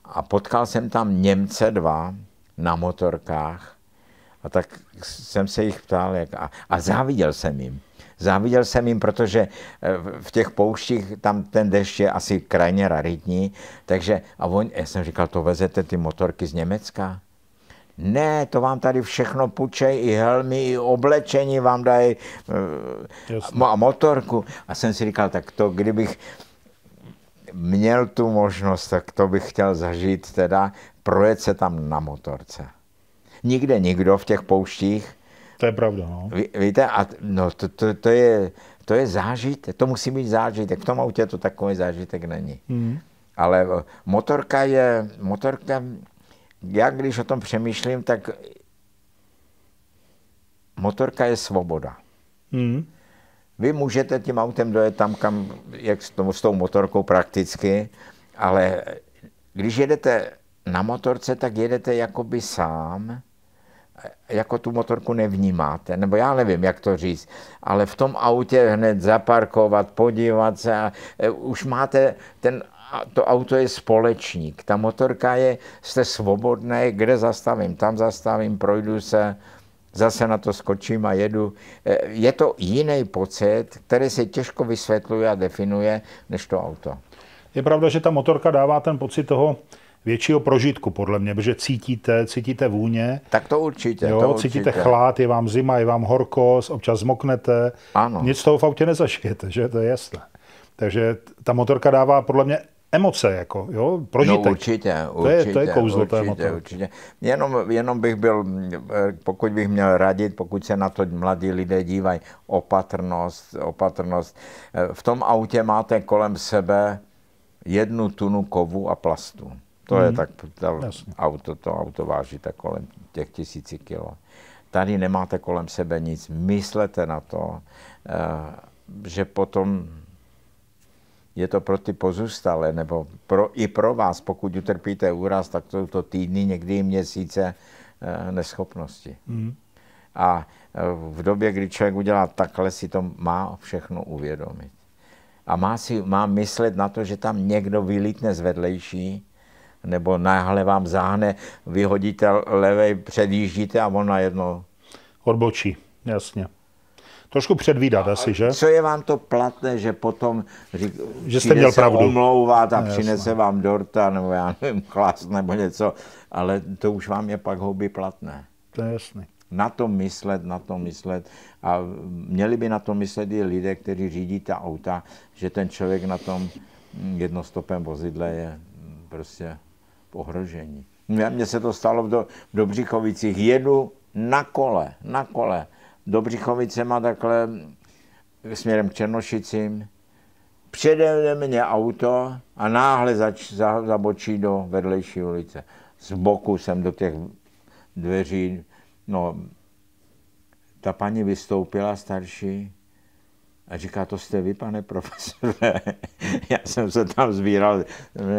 A potkal jsem tam Němce dva na motorkách a tak jsem se jich ptal, jak, a, a záviděl jsem jim. Záviděl jsem jim, protože eh, v těch pouštích tam ten dešť je asi krajně raritní, takže a on, já jsem říkal, to vezete ty motorky z Německa? Ne, to vám tady všechno pučej, i helmy, i oblečení vám dají, eh, a motorku. A jsem si říkal, tak to, kdybych měl tu možnost, tak to bych chtěl zažít, teda projet se tam na motorce. Nikde nikdo v těch pouštích. To je pravda, no. Ví, víte, a no, to, to, to, je, to je zážitek, to musí být zážitek. V tom autě to takový zážitek není. Mm. Ale eh, motorka je, motorka, já když o tom přemýšlím, tak motorka je svoboda. Mm. Vy můžete tím autem dojet tam, kam, jak s, tomu, s tou motorkou prakticky, ale když jedete na motorce, tak jedete jakoby sám, jako tu motorku nevnímáte, nebo já nevím, jak to říct, ale v tom autě hned zaparkovat, podívat se, a e, už máte ten to auto je společník, ta motorka je, jste svobodné, kde zastavím, tam zastavím, projdu se, zase na to skočím a jedu. Eh, je to jiný pocit, který se těžko vysvětluje a definuje, než to auto. Je pravda, že ta motorka dává ten pocit toho většího prožitku, podle mě, protože cítíte, cítíte vůně. Tak to určitě. Jo, to cítíte chlad, je vám zima, je vám horko, občas zmoknete. Ano. Nic z toho v autě nezašijete, že? To je jasné. Takže ta motorka dává podle mě emoce, jako, jo, prožitek. No určitě, určitě. To je, to je kouzlo určitě, té motorky. Určitě. Jenom, jenom bych byl, pokud bych měl radit, pokud se na to mladí lidé dívají, opatrnost, opatrnost. V tom autě máte kolem sebe jednu tunu kovu a plastu. To mm. je mhm. tak, ta auto, to auto váží tak kolem těch tisíci kilo. Tady nemáte kolem sebe nic, myslete na to, eh, že potom je to pro ty pozůstalé, nebo pro, i pro vás, pokud utrpíte úraz, tak to jsou to týdny, někdy i měsíce eh, neschopnosti. Mm. A eh, v době, kdy člověk udělá takhle, si to má všechno uvědomit. A má, si, má myslet na to, že tam někdo vylítne z vedlejší, nebo náhle vám záhne, vyhodíte levej, předjíždíte a on najednou... Odbočí, jasně trošku předvídat a, asi, že? Co je vám to platné, že potom řík, že jste měl pravdu. omlouvat a ne, no, přinese jasné. vám dorta nebo já nevím, klas nebo něco, ale to už vám je pak hobby platné. To je jasné. Na to myslet, na to myslet. A měli by na to myslet i lidé, kteří řídí ta auta, že ten člověk na tom mm, jednostopem vozidle je mm, prostě ohrožení. Mně se to stalo v, do, v Dobřichovicích. Jedu na kole, na kole. Dobřichovicema takhle směrem k Černošicím. Přede mě auto a náhle zač, za, zabočí do vedlejší ulice. Z boku jsem do těch dveří, no, ta paní vystoupila starší a říká, to jste vy, pane profesore. já jsem se tam zbíral.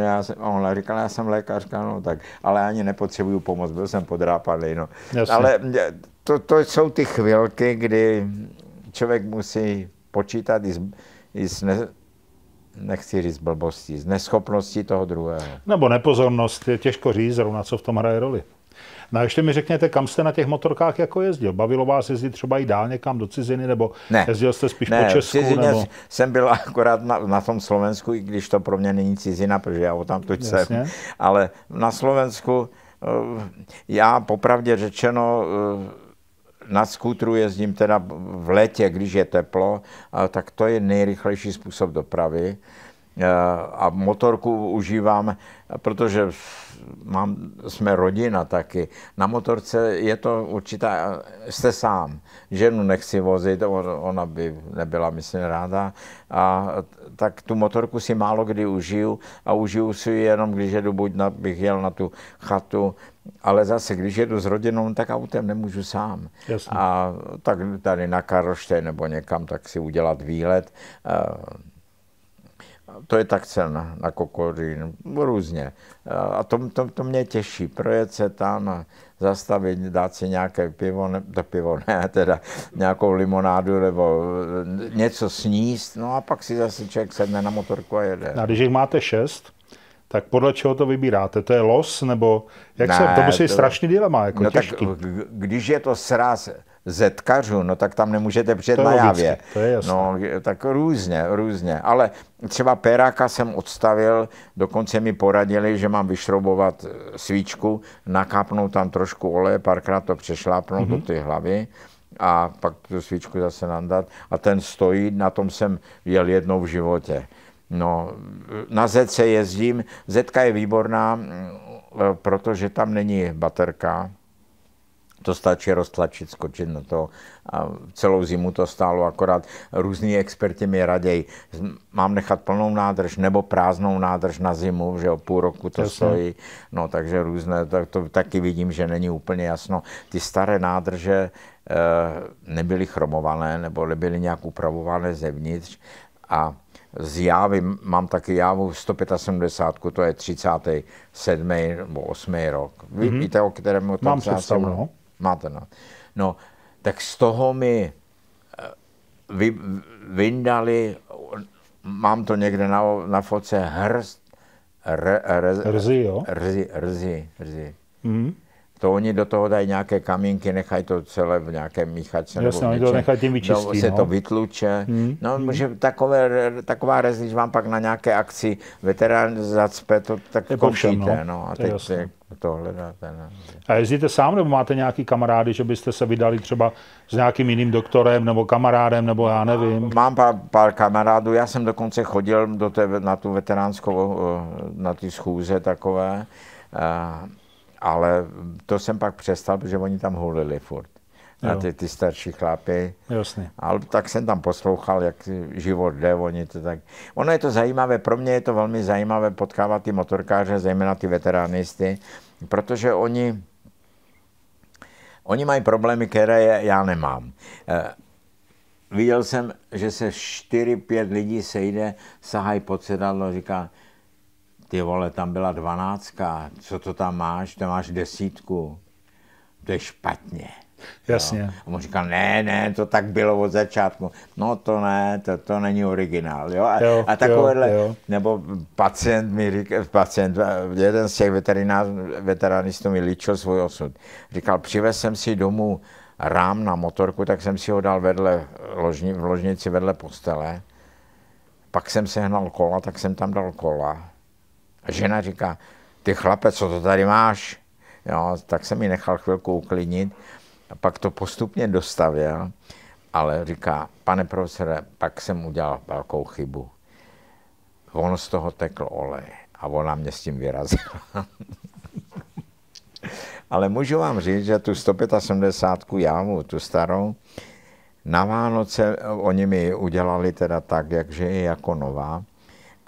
Já jsem, ona říkala, já jsem lékařka, no tak, ale ani nepotřebuju pomoc, byl jsem podrápaný, no. Ale to, to jsou ty chvilky, kdy člověk musí počítat i s, i s ne, nechci říct blbostí, z neschopnosti toho druhého. Nebo nepozornost, je těžko říct zrovna, co v tom hraje roli. No a ještě mi řekněte, kam jste na těch motorkách jako jezdil? Bavilo vás jezdit třeba i dál někam do ciziny, nebo ne, jezdil jste spíš ne, po Česku? V nebo... jsem byl akorát na, na tom Slovensku, i když to pro mě není cizina, protože já tam tuď jsem. Ale na Slovensku eh, já popravdě řečeno eh, na skútru jezdím teda v létě, když je teplo, tak to je nejrychlejší způsob dopravy. E, a motorku užívám, protože mám, jsme rodina taky. Na motorce je to určitá, jste sám. Ženu nechci vozit, ona by nebyla, myslím, ráda. A tak tu motorku si málo kdy užiju a užiju si ji jenom, když jedu buď na, bych jel na tu chatu, ale zase, když jedu s rodinou, tak autem nemůžu sám. Jasně. A tak tady na Karošte nebo někam, tak si udělat výlet to je tak cena na kokorín, různě. A to, to, to mě těší, projet se tam, zastavit, dát si nějaké pivo, ne, to pivo ne, teda nějakou limonádu nebo eh, něco sníst, no a pak si zase člověk sedne na motorku a jede. A když jich máte šest, tak podle čeho to vybíráte? To je los nebo jak ne, se, to musí to... strašný dilema, jako no těžký. Tak, když je to sraz, zetkařů, no tak tam nemůžete přijet na javě. To je jasné. No, tak různě, různě. Ale třeba peráka jsem odstavil, dokonce mi poradili, že mám vyšroubovat eh, svíčku, nakápnout tam trošku oleje, párkrát to přešlápnout mm-hmm. do mhm. ty hlavy a pak tu svíčku zase nandat. A ten stojí, na tom jsem jel jednou v životě. No, eh, na Zece jezdím. Zetka je výborná, mm, eh, protože tam není baterka, to stačí roztlačit, skočit na to. A celou zimu to stálo, akorát různí experti mi raději, mám nechat plnou nádrž nebo prázdnou nádrž na zimu, že o půl roku to Jasně. stojí. No takže různé, tak to taky vidím, že není úplně jasno. Ty staré nádrže e, nebyly chromované nebo nebyly nějak upravované zevnitř a z jávy, mám taky jávu 175, to je 37. nebo 8. rok. Vy mm-hmm. víte, o kterém o tom Mám představu, no. Máte na. No. no, tak z toho mi eh, vy, vyndali, mám to někde na, na foce, hrst, r, r, rzy, jo? Rzy, rzy, rzy. Mm to oni do toho dají nějaké kamínky, nechají to celé v nějakém míchačce. Jasně, oni to nechají tím vyčistí. No, se no. to vytluče. Hmm. No, hmm. takové, taková rez, když vám pak na nějaké akci veterán zacpe, to tak je končíte. Všem, no. no. a teď je to hledáte. No. A jezdíte sám, nebo máte nějaký kamarády, že byste se vydali třeba s nějakým jiným doktorem, nebo kamarádem, nebo já nevím? Mám pár, pár kamarádů, já jsem dokonce chodil do té, na tu veteránskou, eh, na ty schůze takové. A, eh, ale to jsem pak přestal, protože oni tam hulili furt. na ty, ty starší chlapy. Jasně. Ale tak jsem tam poslouchal, jak život jde, oni to tak. Ono je to zajímavé, pro mě je to velmi zajímavé potkávat ty motorkáře, zejména ty veteránisty, protože oni, oni mají problémy, které já nemám. Eh, viděl jsem, že se 4-5 lidí sejde, sahají pod sedadlo, říká, ty vole, tam byla dvanáctka, co to tam máš, tam máš desítku, to je špatně. Jasně. Jo. A on říkal, ne, ne, to tak bylo od začátku. No to ne, to, to není originál. Jo? A, jo, a takovéhle, jo, jo. nebo pacient mi říkal, pacient, jeden z těch veteranistů mi líčil svůj osud. Říkal, přivez jsem si domů rám na motorku, tak jsem si ho dal vedle ložni, v ložnici vedle postele. Pak jsem sehnal kola, tak jsem tam dal kola a žena říká, ty chlape, co to tady máš? Jo, tak jsem mi nechal chvilku uklidnit a pak to postupně dostavil, ale říká, pane profesore, pak jsem udělal velkou chybu. Ono z toho tekl olej a ona mě s tím vyrazila. ale můžu vám říct, že tu 175 jámu, tu starou, na Vánoce oni mi udělali teda tak, jakže je jako nová.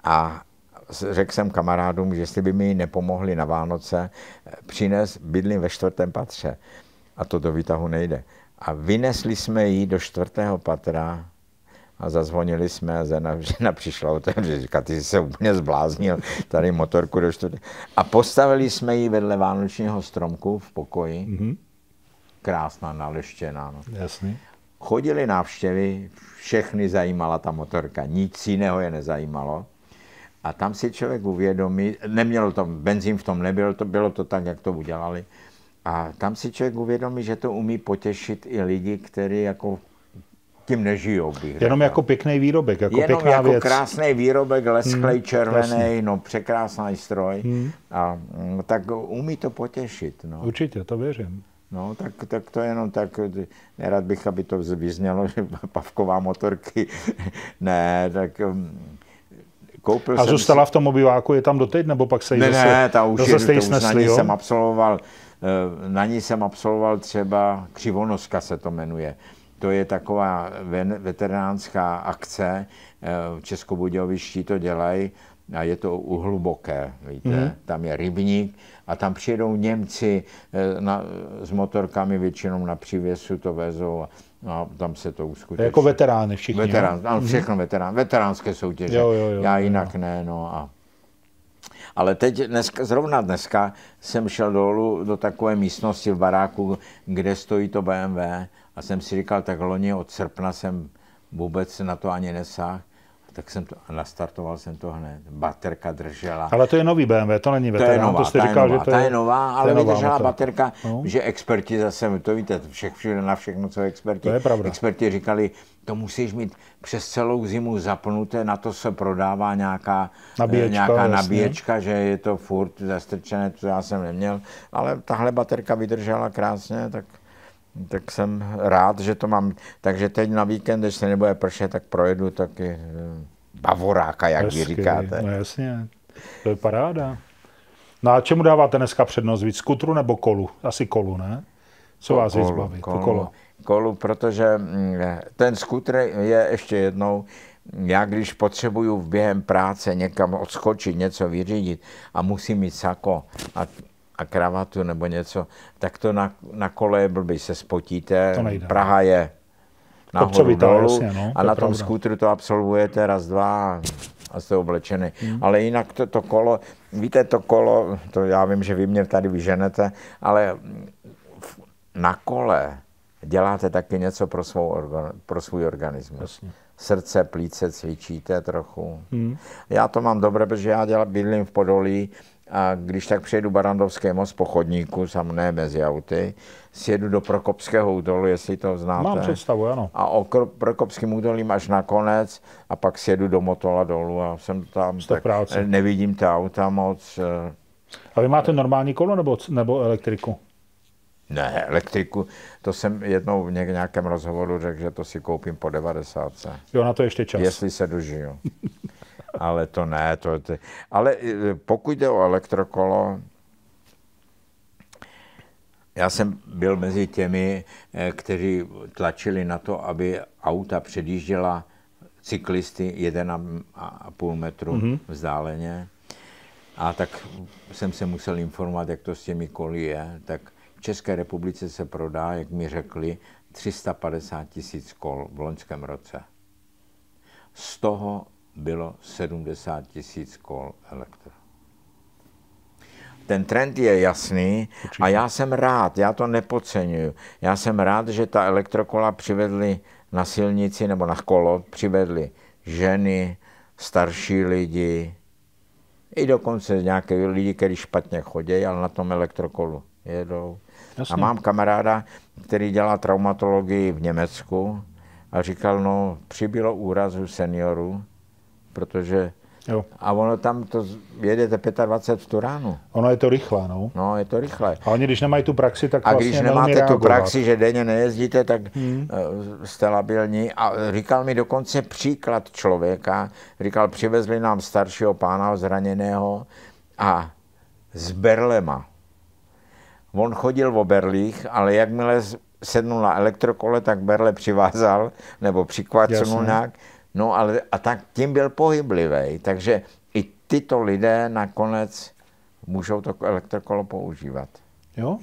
A řekl jsem kamarádům, že jestli by mi nepomohli na Vánoce eh, přines bydlím ve čtvrtém patře. A to do výtahu nejde. A vynesli jsme ji do čtvrtého patra a zazvonili jsme a žena, žena přišla že říká, ty jsi se úplně zbláznil, tady motorku do čtvrtého. A postavili jsme ji vedle vánočního stromku v pokoji. Mm-hmm. Krásná, naleštěná. No. Jasný. Chodili návštěvy, všechny zajímala ta motorka, nic jiného je nezajímalo. A tam si člověk uvědomí, neměl to, benzín v tom nebyl, to, bylo to tak, jak to udělali. A tam si člověk uvědomí, že to umí potěšit i lidi, kteří jako tím nežijou. Bych Jenom řekl. jako pěkný výrobek, jako Jenom pěkná jako věc. krásný výrobek, lesklý, hmm, červený, jasný. no překrásný stroj. Hmm. A no, tak umí to potěšit. No. Určitě, to věřím. No, tak, tak to jenom tak, nerad bych, aby to vyznělo, že pavková motorky, ne, tak mm, koupil a zůstala si... v tom obyváku, je tam doteď, nebo pak se jí ne, zase, ne, ta už zase je, to snesli, na ní jo? jsem absolvoval, eh, na ní jsem absolvoval třeba Křivonoska se to jmenuje. To je taková veteránská akce, eh, Českobudějovišti to dělají a je to uhluboké, víte, hmm. tam je rybník a tam přijedou Němci eh, na, s motorkami většinou na přívěsu to vezou a, no a tam se to uskuteční. Jako veterány všichni. Veterán, ale ano, mhm. všechno hmm. veterán, veteránské soutěže, jo, jo, jo, já jinak jo. ne, no a ale teď, dneska, zrovna dneska, jsem šel dolů do takové místnosti v baráku, kde stojí to BMW a jsem si říkal, tak loni od srpna jsem vůbec na to ani nesáhl tak jsem to, nastartoval jsem to hned. Baterka držela. Ale to je nový BMW, to není veterán, to, je nová, to jste ta říkal, je nová, že to je... Ta je nová, ale je nová vydržela motor. baterka, no. že experti zase, to víte, všech, všude na všechno, co experti, to je pravda. experti říkali, to musíš mít přes celou zimu zapnuté, na to se prodává nějaká eh, nabíječka, nějaká nabíječka že je to furt zastrčené, to já jsem neměl, ale tahle baterka vydržela krásně, tak tak jsem rád, že to mám. Takže teď na víkend, když se nebude pršet, tak projedu taky eh, bavoráka, jak Hezky, vy říkáte. No jasně, to je paráda. No a čemu dáváte dneska přednost víc, skutru nebo kolu? Asi kolu, ne? Co vás kolu, víc baví? Kolu, kolu. kolu, protože mm, ten skutr je ještě jednou, mm, já když potřebuju během práce někam odskočit, něco vyřídit a musím mít sako a a kravatu nebo něco, tak to na, na kole je blbý, se spotíte. To nejde. Praha je nahoru dolů jasně, no, a to na tom skútru to absolvujete raz, dva a jste oblečený. Mm. Ale jinak to, to kolo, víte, to kolo, to já vím, že vy mě tady vyženete, ale na kole děláte taky něco pro, svou organ, pro svůj organismus. Jasně. Srdce, plíce cvičíte trochu. Hmm. Já to mám dobré, protože já dělám, bydlím v Podolí, a když tak přejdu Barandovské most po chodníku, sam ne mezi auty, sjedu do Prokopského údolu, jestli to znáte. Mám představu, ano. A o Prokopským údolím až konec a pak sjedu do Motola dolů a jsem tam, Jste tak práci. Eh, nevidím ta auta moc. Eh. A vy máte normální kolo nebo, nebo elektriku? Ne, elektriku, to jsem jednou v nějakém rozhovoru řekl, že to si koupím po 90. Jo, na to ještě čas. Jestli se dožiju. ale to ne. To, to, ale e, pokud jde o elektrokolo, já jsem byl mezi těmi, e, kteří tlačili na to, aby auta předjížděla cyklisty 1,5 metru mm-hmm. vzdáleně. A tak jsem se musel informovat, jak to s těmi kolí je. Tak v České republice se prodá, jak mi řekli, 350 tisíc kol v loňském roce. Z toho bylo 70 tisíc kol elektro. Ten trend je jasný a já jsem rád, já to nepodceňuju. Já jsem rád, že ta elektrokola přivedli na silnici nebo na kolo, přivedli ženy, starší lidi, i dokonce nějaké lidi, kteří špatně chodí, ale na tom elektrokolu jedou. Jasně. A mám kamaráda, který dělá traumatologii v Německu a říkal, no, přibylo úrazu seniorů, protože Jo. A ono tam to jedete 25 v tu ránu. Ono je to rychlé, no. No, je to rychlé. A oni, když nemají tu praxi, tak A vlastně když nemáte tu praxi, že denně nejezdíte, tak hmm. Eh, jste labilní. A říkal mi dokonce příklad člověka. Říkal, přivezli nám staršího pána zraněného a z Berlema. On chodil o Berlích, ale jakmile sednul na elektrokole, tak Berle přivázal nebo přikvacnul nějak No ale a tak tím byl pohyblivý, takže i tyto lidé nakonec můžou to elektrokolo používat. Jo?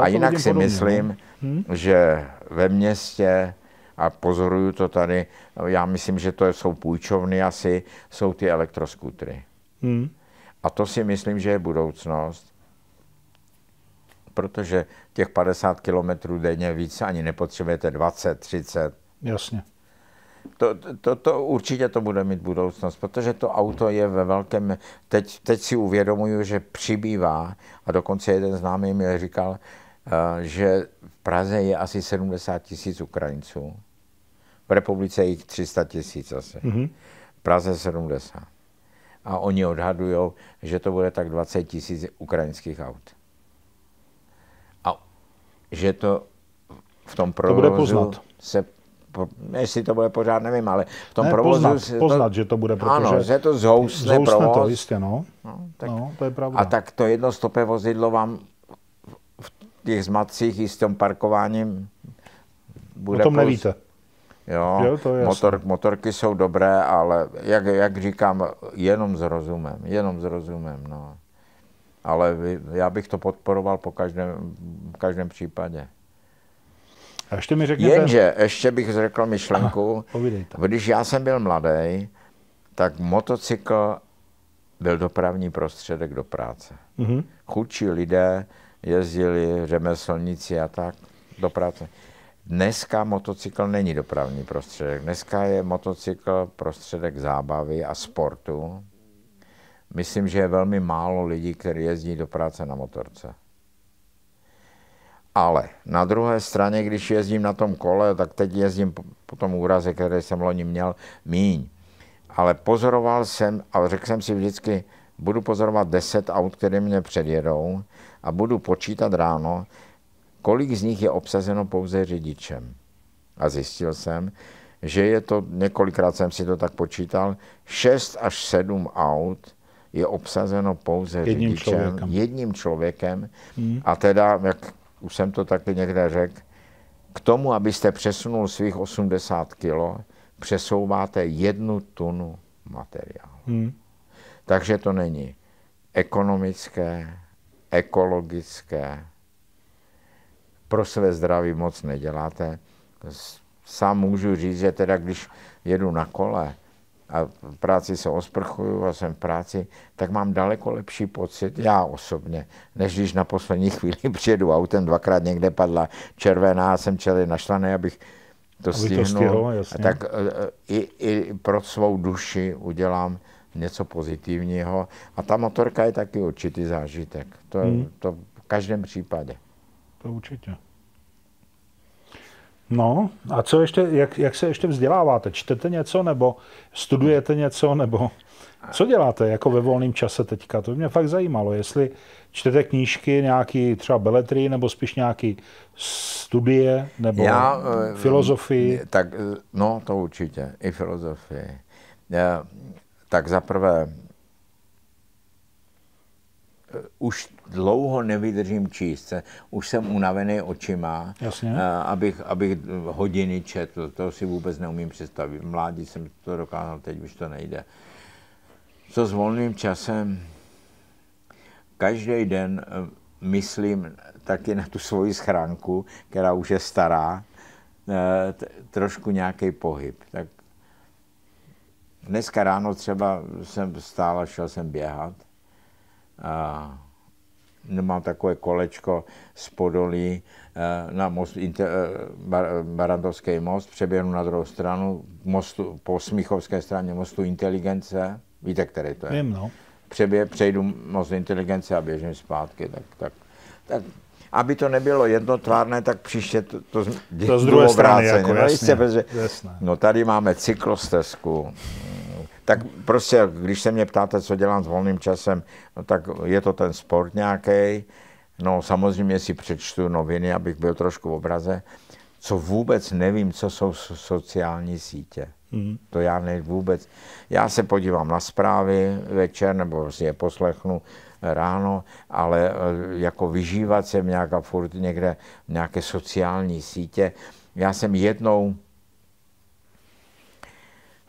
a jinak si podobně. myslím, hmm? že ve městě, a pozoruju to tady, já myslím, že to jsou půjčovny asi, jsou ty elektroskutry. Hmm. A to si myslím, že je budoucnost, protože těch 50 kilometrů denně víc ani nepotřebujete 20, 30. Jasně to, to, to určitě to bude mít budoucnost, protože to auto je ve velkém, teď, teď si uvědomuju, že přibývá a dokonce jeden známý mi říkal, eh, že v Praze je asi 70 tisíc Ukrajinců, v republice jich 300 tisíc asi, mm-hmm. v Praze 70. A oni odhadují, že to bude tak 20 tisíc ukrajinských aut. A že to v tom provozu to bude se jestli to bude pořád, nevím, ale v tom ne, provozu... Poznat, to, poznat, že to bude, protože... Ano, že to zhousne, provoz. to, jistě, no. No, tak, no, to je pravda. A tak to jedno stopé vozidlo vám v těch zmatcích i s tím parkováním bude... O tom plus, nevíte. Jo, jo to je motor, motorky jsou dobré, ale jak, jak říkám, jenom s rozumem, jenom s rozumem, no. Ale já bych to podporoval po každém, v každém případě. A ještě mi řekněte... Jenže, ještě bych řekl myšlenku, Aha, když já jsem byl mladý, tak motocykl byl dopravní prostředek do práce. Mm-hmm. Chudší lidé jezdili, řemeslníci a tak do práce. Dneska motocykl není dopravní prostředek. Dneska je motocykl prostředek zábavy a sportu. Myslím, že je velmi málo lidí, kteří jezdí do práce na motorce. Ale na druhé straně, když jezdím na tom kole, tak teď jezdím po tom úraze, který jsem loni měl, míň. Ale pozoroval jsem a řekl jsem si vždycky, budu pozorovat 10 aut, které mě předjedou a budu počítat ráno, kolik z nich je obsazeno pouze řidičem. A zjistil jsem, že je to, několikrát jsem si to tak počítal, 6 až 7 aut je obsazeno pouze jedním řidičem, člověkem. jedním člověkem. Hmm. A teda, jak už jsem to taky někde řekl, k tomu, abyste přesunul svých 80 kilo, přesouváte jednu tunu materiálu. Hmm. Takže to není ekonomické, ekologické, pro své zdraví moc neděláte. Sám můžu říct, že teda když jedu na kole, a v práci se osprchuju a jsem v práci, tak mám daleko lepší pocit, já osobně, než když na poslední chvíli přijedu autem, dvakrát někde padla červená a jsem čelý našlaný, abych to Aby stihnul. To stihl, no, jasně. Tak e, e, i, i pro svou duši udělám něco pozitivního. A ta motorka je taky určitý zážitek. To, hmm. to v každém případě. To určitě. No, a co ještě, jak, jak se ještě vzděláváte? Čtete něco, nebo studujete něco, nebo co děláte jako ve volném čase teďka? To by mě fakt zajímalo, jestli čtete knížky, nějaký třeba beletry, nebo spíš nějaký studie, nebo Já, eh, filozofii? Tak, eh, no, to určitě, i filozofii. Já, tak zaprvé, eh, už dlouho nevydržím číst. Už jsem unavený očima, Jasně. Eh, abych, abych hodiny četl. To si vůbec neumím představit. Mládí jsem to dokázal, teď už to nejde. Co s volným časem? Každý den eh, myslím taky na tu svoji schránku, která už je stará, eh, trošku nějaký pohyb. Tak dneska ráno třeba jsem stál a šel jsem běhat. A mám takové kolečko z Podolí eh, na most, inter, eh, bar, Barandovský most, přeběhnu na druhou stranu, mostu, po Smíchovské straně mostu Inteligence, víte, který to je? Vím, no. Přebě, přejdu most Inteligence a běžím zpátky, tak, tak, tak aby to nebylo jednotvárné, tak příště to, to, to z druhé strany, jako, jasně, no, jasně. No tady máme cyklostezku, tak prostě, když se mě ptáte, co dělám s volným časem, no tak je to ten sport nějaký. No samozřejmě si přečtu noviny, abych byl trošku v obraze. Co vůbec nevím, co jsou sociální sítě. Mm. To já ne vůbec. Já se podívám na zprávy večer, nebo si je poslechnu ráno, ale e, jako vyžívat se nějaká furt někde nějaké sociální sítě. Já jsem jednou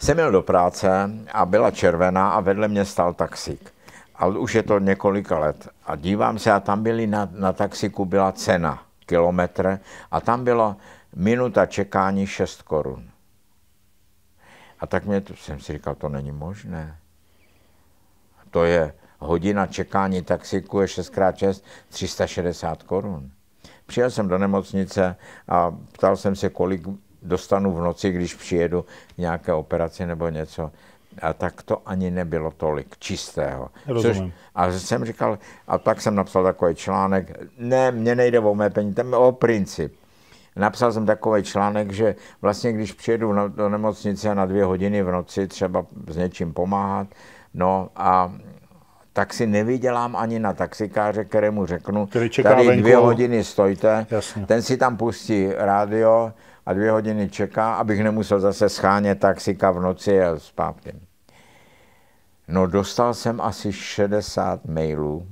jsem jel do práce a byla červená a vedle mě stál taxík. Ale už je to několika let. A dívám se a tam byly na, na taxiku byla cena kilometr a tam byla minuta čekání 6 korun. A tak mě to, jsem si říkal, to není možné. To je hodina čekání taxiku je 6x6, 360 korun. Přijel jsem do nemocnice a ptal jsem se, kolik dostanu v noci, když přijedu nějaké operaci nebo něco. A tak to ani nebylo tolik čistého. Což, a jsem říkal, a pak jsem napsal takový článek, ne, mně nejde o mé peníze, tam o princip. Napsal jsem takový článek, že vlastně když přijedu na, do nemocnice na dvě hodiny v noci třeba s něčím pomáhat, no a tak si nevydělám ani na taxikáře, kterému řeknu, tady dvě hodiny stojte, Jasně. ten si tam pustí rádio, a dvě hodiny čeká, abych nemusel zase schánět taxika v noci a zpátky. No dostal jsem asi 60 mailů.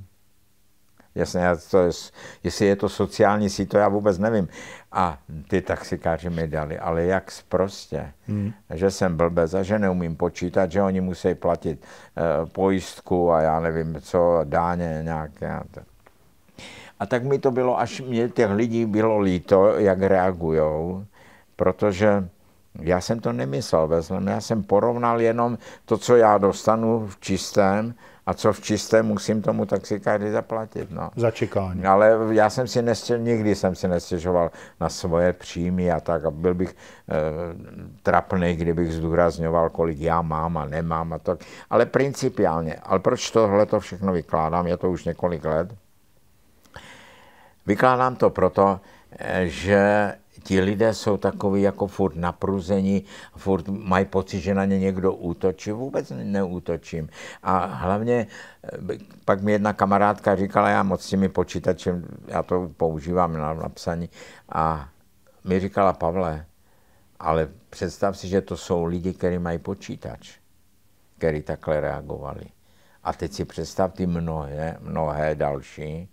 Jasně, já to je, jestli je to sociální síť, to já vůbec nevím. A ty taxikáři mi dali, ale jak prostě, hmm. že jsem blbec a že neumím počítat, že oni musí platit e, pojistku a já nevím co, dáně nějaké. A, to. a tak mi to bylo, až mě těch lidí bylo líto, jak reagujou protože já jsem to nemyslel ve zlém, já jsem porovnal jenom to, co já dostanu v čistém a co v čistém musím tomu taxikáři zaplatit. No. Za čekání. Ale já jsem si nestěžoval. nikdy jsem si nestěžoval na svoje příjmy a tak a byl bych e, trapný, kdybych zdůrazňoval, kolik já mám a nemám a tak. Ale principiálně, ale proč tohle to všechno vykládám, je to už několik let, vykládám to proto, eh, že ti lidé jsou takový jako furt napruzení, furt mají pocit, že na ně někdo útočí, vůbec neútočím. A hlavně eh, pak mi jedna kamarádka říkala, já moc s těmi počítačem, já to používám na napsaní, a mi říkala, Pavle, ale představ si, že to jsou lidi, kteří mají počítač, kteří takhle reagovali. A teď si představ ty mnohé, mnohé další,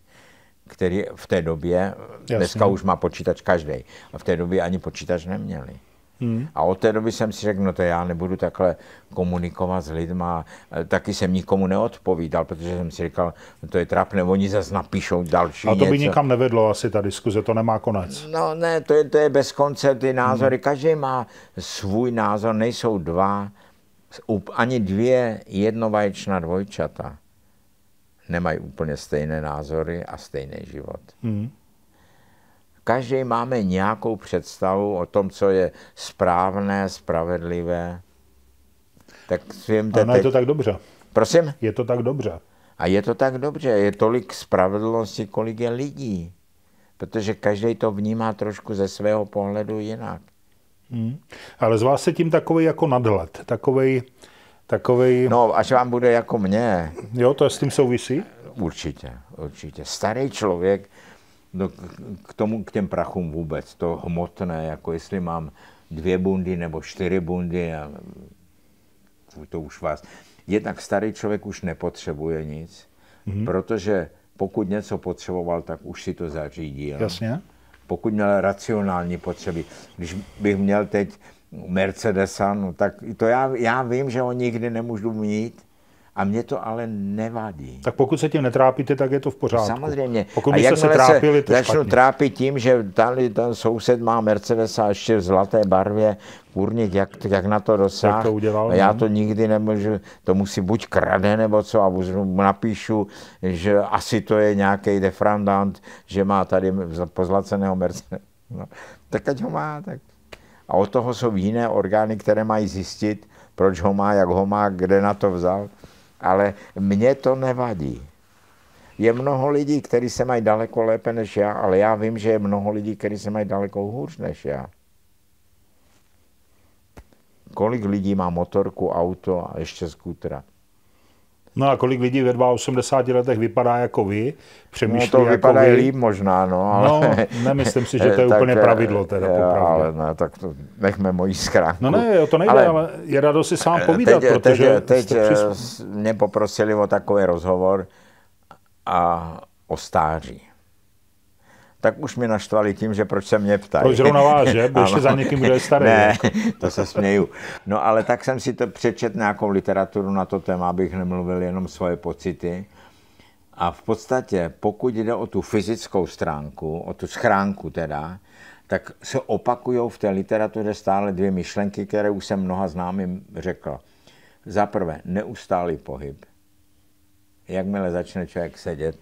který v té době, Jasně. dneska už má počítač každý, a v té době ani počítač neměli. Hmm. A od té doby jsem si řekl, no to já nebudu takhle komunikovat s lidma. E, taky jsem nikomu neodpovídal, protože jsem si říkal, no to je trapné, oni zase napíšou další A to by nikam nevedlo asi ta diskuze, to nemá konec. No ne, to je, to je bez konce ty názory. Hmm. Každý má svůj názor, nejsou dva, ani dvě jednovaječná dvojčata nemají úplně stejné názory a stejný život. Hmm. Každý máme nějakou představu o tom, co je správné, spravedlivé. Tak svým ano, teď... je to tak dobře. Prosím? Je to tak dobře. A je to tak dobře, je tolik spravedlnosti, kolik je lidí. Protože každý to vnímá trošku ze svého pohledu jinak. Hmm. Ale z vás se tím takový jako nadhled, takový takovej... No, až vám bude jako mě. Jo, to s tím souvisí? Určitě, určitě. Starý člověk, no, k tomu, k těm prachům vůbec, to hmotné, jako jestli mám dvě bundy nebo čtyři bundy, a to už vás... Jednak starý člověk už nepotřebuje nic, mm-hmm. protože pokud něco potřeboval, tak už si to zařídil. Jasně. Pokud měl racionální potřeby. Když bych měl teď Mercedesa, no tak to já, já vím, že ho nikdy nemůžu mít, a mě to ale nevadí. Tak pokud se tím netrápíte, tak je to v pořádku. Samozřejmě. Pokud a jste se trápili, to začnu špatně. trápit tím, že tady ten soused má Mercedesa ještě v zlaté barvě, kurník, jak, jak na to dosáhl. Jak to udělal? A já no. to nikdy nemůžu, to musí buď krade nebo co a napíšu, že asi to je nějaký defrandant, že má tady pozlaceného Mercedes. No, tak ať ho má, tak a od toho jsou jiné orgány, které mají zjistit, proč ho má, jak ho má, kde na to vzal. Ale mně to nevadí. Je mnoho lidí, kteří se mají daleko lépe než já, ale já vím, že je mnoho lidí, kteří se mají daleko hůř než já. Kolik lidí má motorku, auto a ještě skutra? No a kolik lidí ve 82 letech vypadá jako vy, přemýšlí no, to jako vypadá vy. líp možná, no. Ale... No, nemyslím si, že to je úplně eh, pravidlo teda, jo, ale ne, no, tak to nechme mojí schránku. No ne, to nejde, ale, ale je rado si sám eh, povídat, teď, protože... Teď, teď eh, přizpůsob... mě poprosili o takový rozhovor a o stáří tak už mě naštvali tím, že proč se mě ptají. Proč zrovna vás, že? Budeš za někým, kdo je starý. Ne, jako. to se směju. No ale tak jsem si to přečet nějakou literaturu na to téma, abych nemluvil jenom svoje pocity. A v podstatě, pokud jde o tu fyzickou stránku, o tu schránku teda, tak se opakují v té literatuře stále dvě myšlenky, které už jsem mnoha známým řekl. Za prvé, neustálý pohyb. Jakmile začne člověk sedět,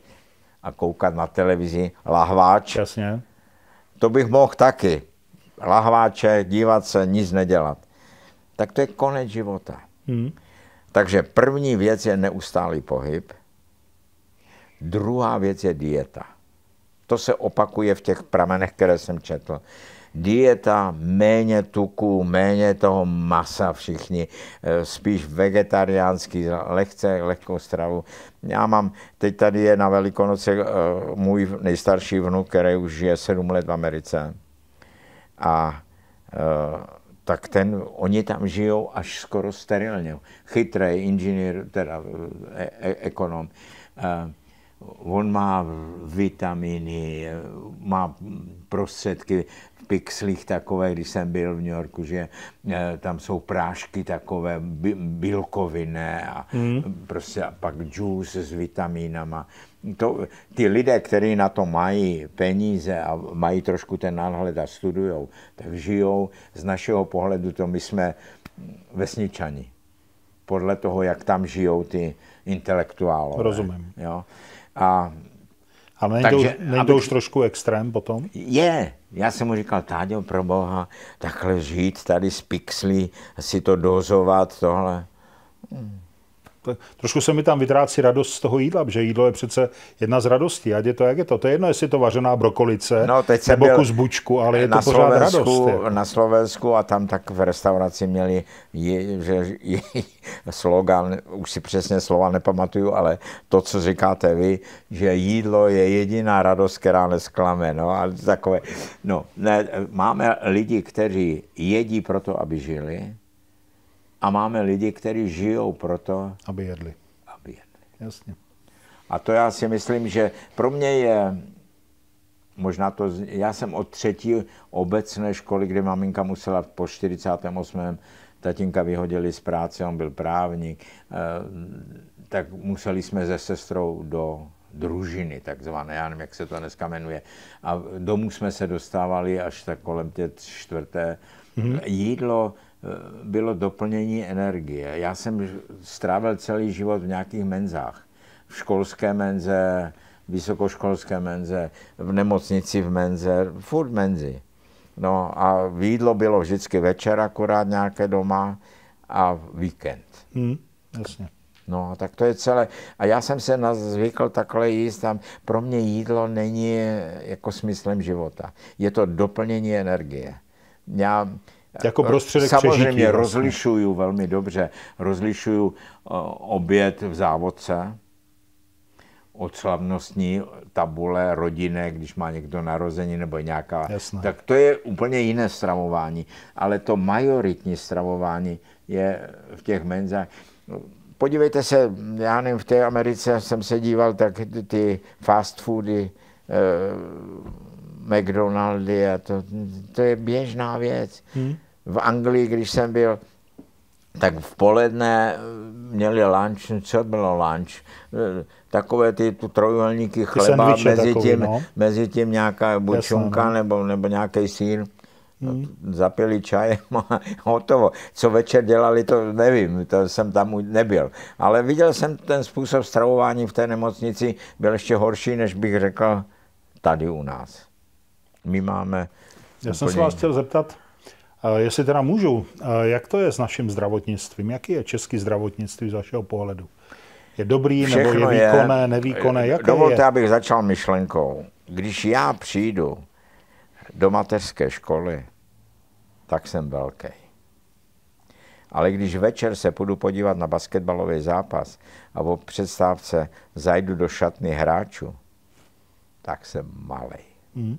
a koukat na televizi lahváč. Jasně. To bych mohl taky. Lahváče, dívat se, nic nedělat. Tak to je konec života. Hmm. Takže první věc je neustálý pohyb. Druhá věc je dieta. To se opakuje v těch pramenech, které jsem četl. Dieta, méně tuku, méně toho masa všichni, eh, spíš vegetariánský, lehce, lehkou stravu. Já mám, teď tady je na Velikonoce uh, můj nejstarší vnuk, který už je sedm let v Americe. A uh, tak ten, oni tam žijou až skoro sterilně. Chytrý inženýr, teda eh, e- e- ekonom. Uh, on má vitaminy, má prostředky, pixlích takové, když jsem byl v New Yorku, že eh, tam jsou prášky takové bílkovinné a mm. prostě a pak juice s vitamínama. To, ty lidé, kteří na to mají peníze a mají trošku ten náhled a studujou, tak žijou z našeho pohledu, to my jsme vesničani. Podle toho, jak tam žijou ty intelektuálové. Rozumím. Jo? A a nejde, takže, už, nejde to už trošku extrém potom? Je, já jsem mu říkal, Táďo, pro boha, takhle žít tady z pixlí, si to dozovat, tohle. Hmm trošku se mi tam vytrácí radost z toho jídla, protože jídlo je přece jedna z radostí, ať je to, jak je to. To je jedno, jestli je to vařená brokolice no, teď nebo kus bučku, ale je to pořád Slovensku, radost. Je. Jako. Na Slovensku a tam tak v restauraci měli je, že, je, slogan, už si přesně slova nepamatuju, ale to, co říkáte vy, že jídlo je jediná radost, která nesklame. No, a takové, no, ne, máme lidi, kteří jedí proto, aby žili, a máme lidi, kteří žijou proto, aby jedli. Aby jedli. Jasně. A to já si myslím, že pro mě je možná to, já jsem od třetí obecné školy, kde maminka musela po 48. tatínka vyhodili z práce, on byl právník, eh, tak museli jsme se sestrou do družiny, takzvané, já nevím, jak se to dneska jmenuje. A domů jsme se dostávali až tak kolem tě čtvrté. Mm-hmm. Jídlo Eh, bylo doplnění energie. Já jsem strávil celý život v nějakých menzách. V školské menze, vysokoškolské menze, v nemocnici v menze, furt menzi. No a jídlo bylo vždycky večer akorát nějaké doma a víkend. Hmm, jasně. No, tak to je celé. A já jsem se zvykl takhle jíst. Tam pro mě jídlo není eh, jako smyslem života. Je to doplnění energie. Já, jako eh, prostředek Samozřejmě přežití, vlastně. rozlišuju vlastně. velmi dobře. Rozlišuju eh, oběd v závodce od slavnostní tabule rodiny, když má někdo narození nebo nějaká. Jasné. Tak to je úplně jiné stravování. Ale to majoritní stravování je v těch menzách podívejte se, já nevím, v té Americe jsem se díval, tak ty fast foody, eh, McDonaldy a to, to je běžná věc. Hmm v Anglii, když jsem byl, tak v poledne eh, měli lunch, co bylo lunch? Eh, takové ty tu trojuhelníky chleba, mezi, takový, tím, no. mezi tím nějaká bučunka Jasné, no. nebo, nebo nějaký sír. Hmm. No, zapili čajem a no, hotovo. Co večer dělali, to nevím, to jsem tam nebyl. Ale viděl jsem ten způsob stravování v té nemocnici, byl ještě horší, než bych řekl tady u nás. My máme... Já jsem se vás chtěl zeptat, Eh, jestli teda můžu, eh, jak to je s naším zdravotnictvím? Jaký je český zdravotnictví z vašeho pohledu? Je dobrý Všechno nebo je výkonné, je, nevýkonné? Eh, jaké dovolte, je? abych začal myšlenkou. Když já přijdu do mateřské školy, tak jsem velký. Ale když večer se půjdu podívat na basketbalový zápas a po představce zajdu do šatny hráčů, tak jsem malý. Mm.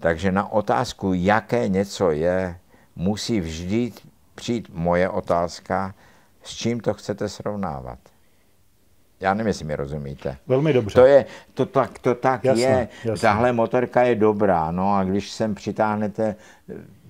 Takže na otázku, jaké něco je, musí vždy přijít moje otázka, s čím to chcete srovnávat. Já nevím, jestli mi rozumíte. Velmi dobře. To, je, to tak, to tak jasné, je. Jasné. Tahle motorka je dobrá, no a když sem přitáhnete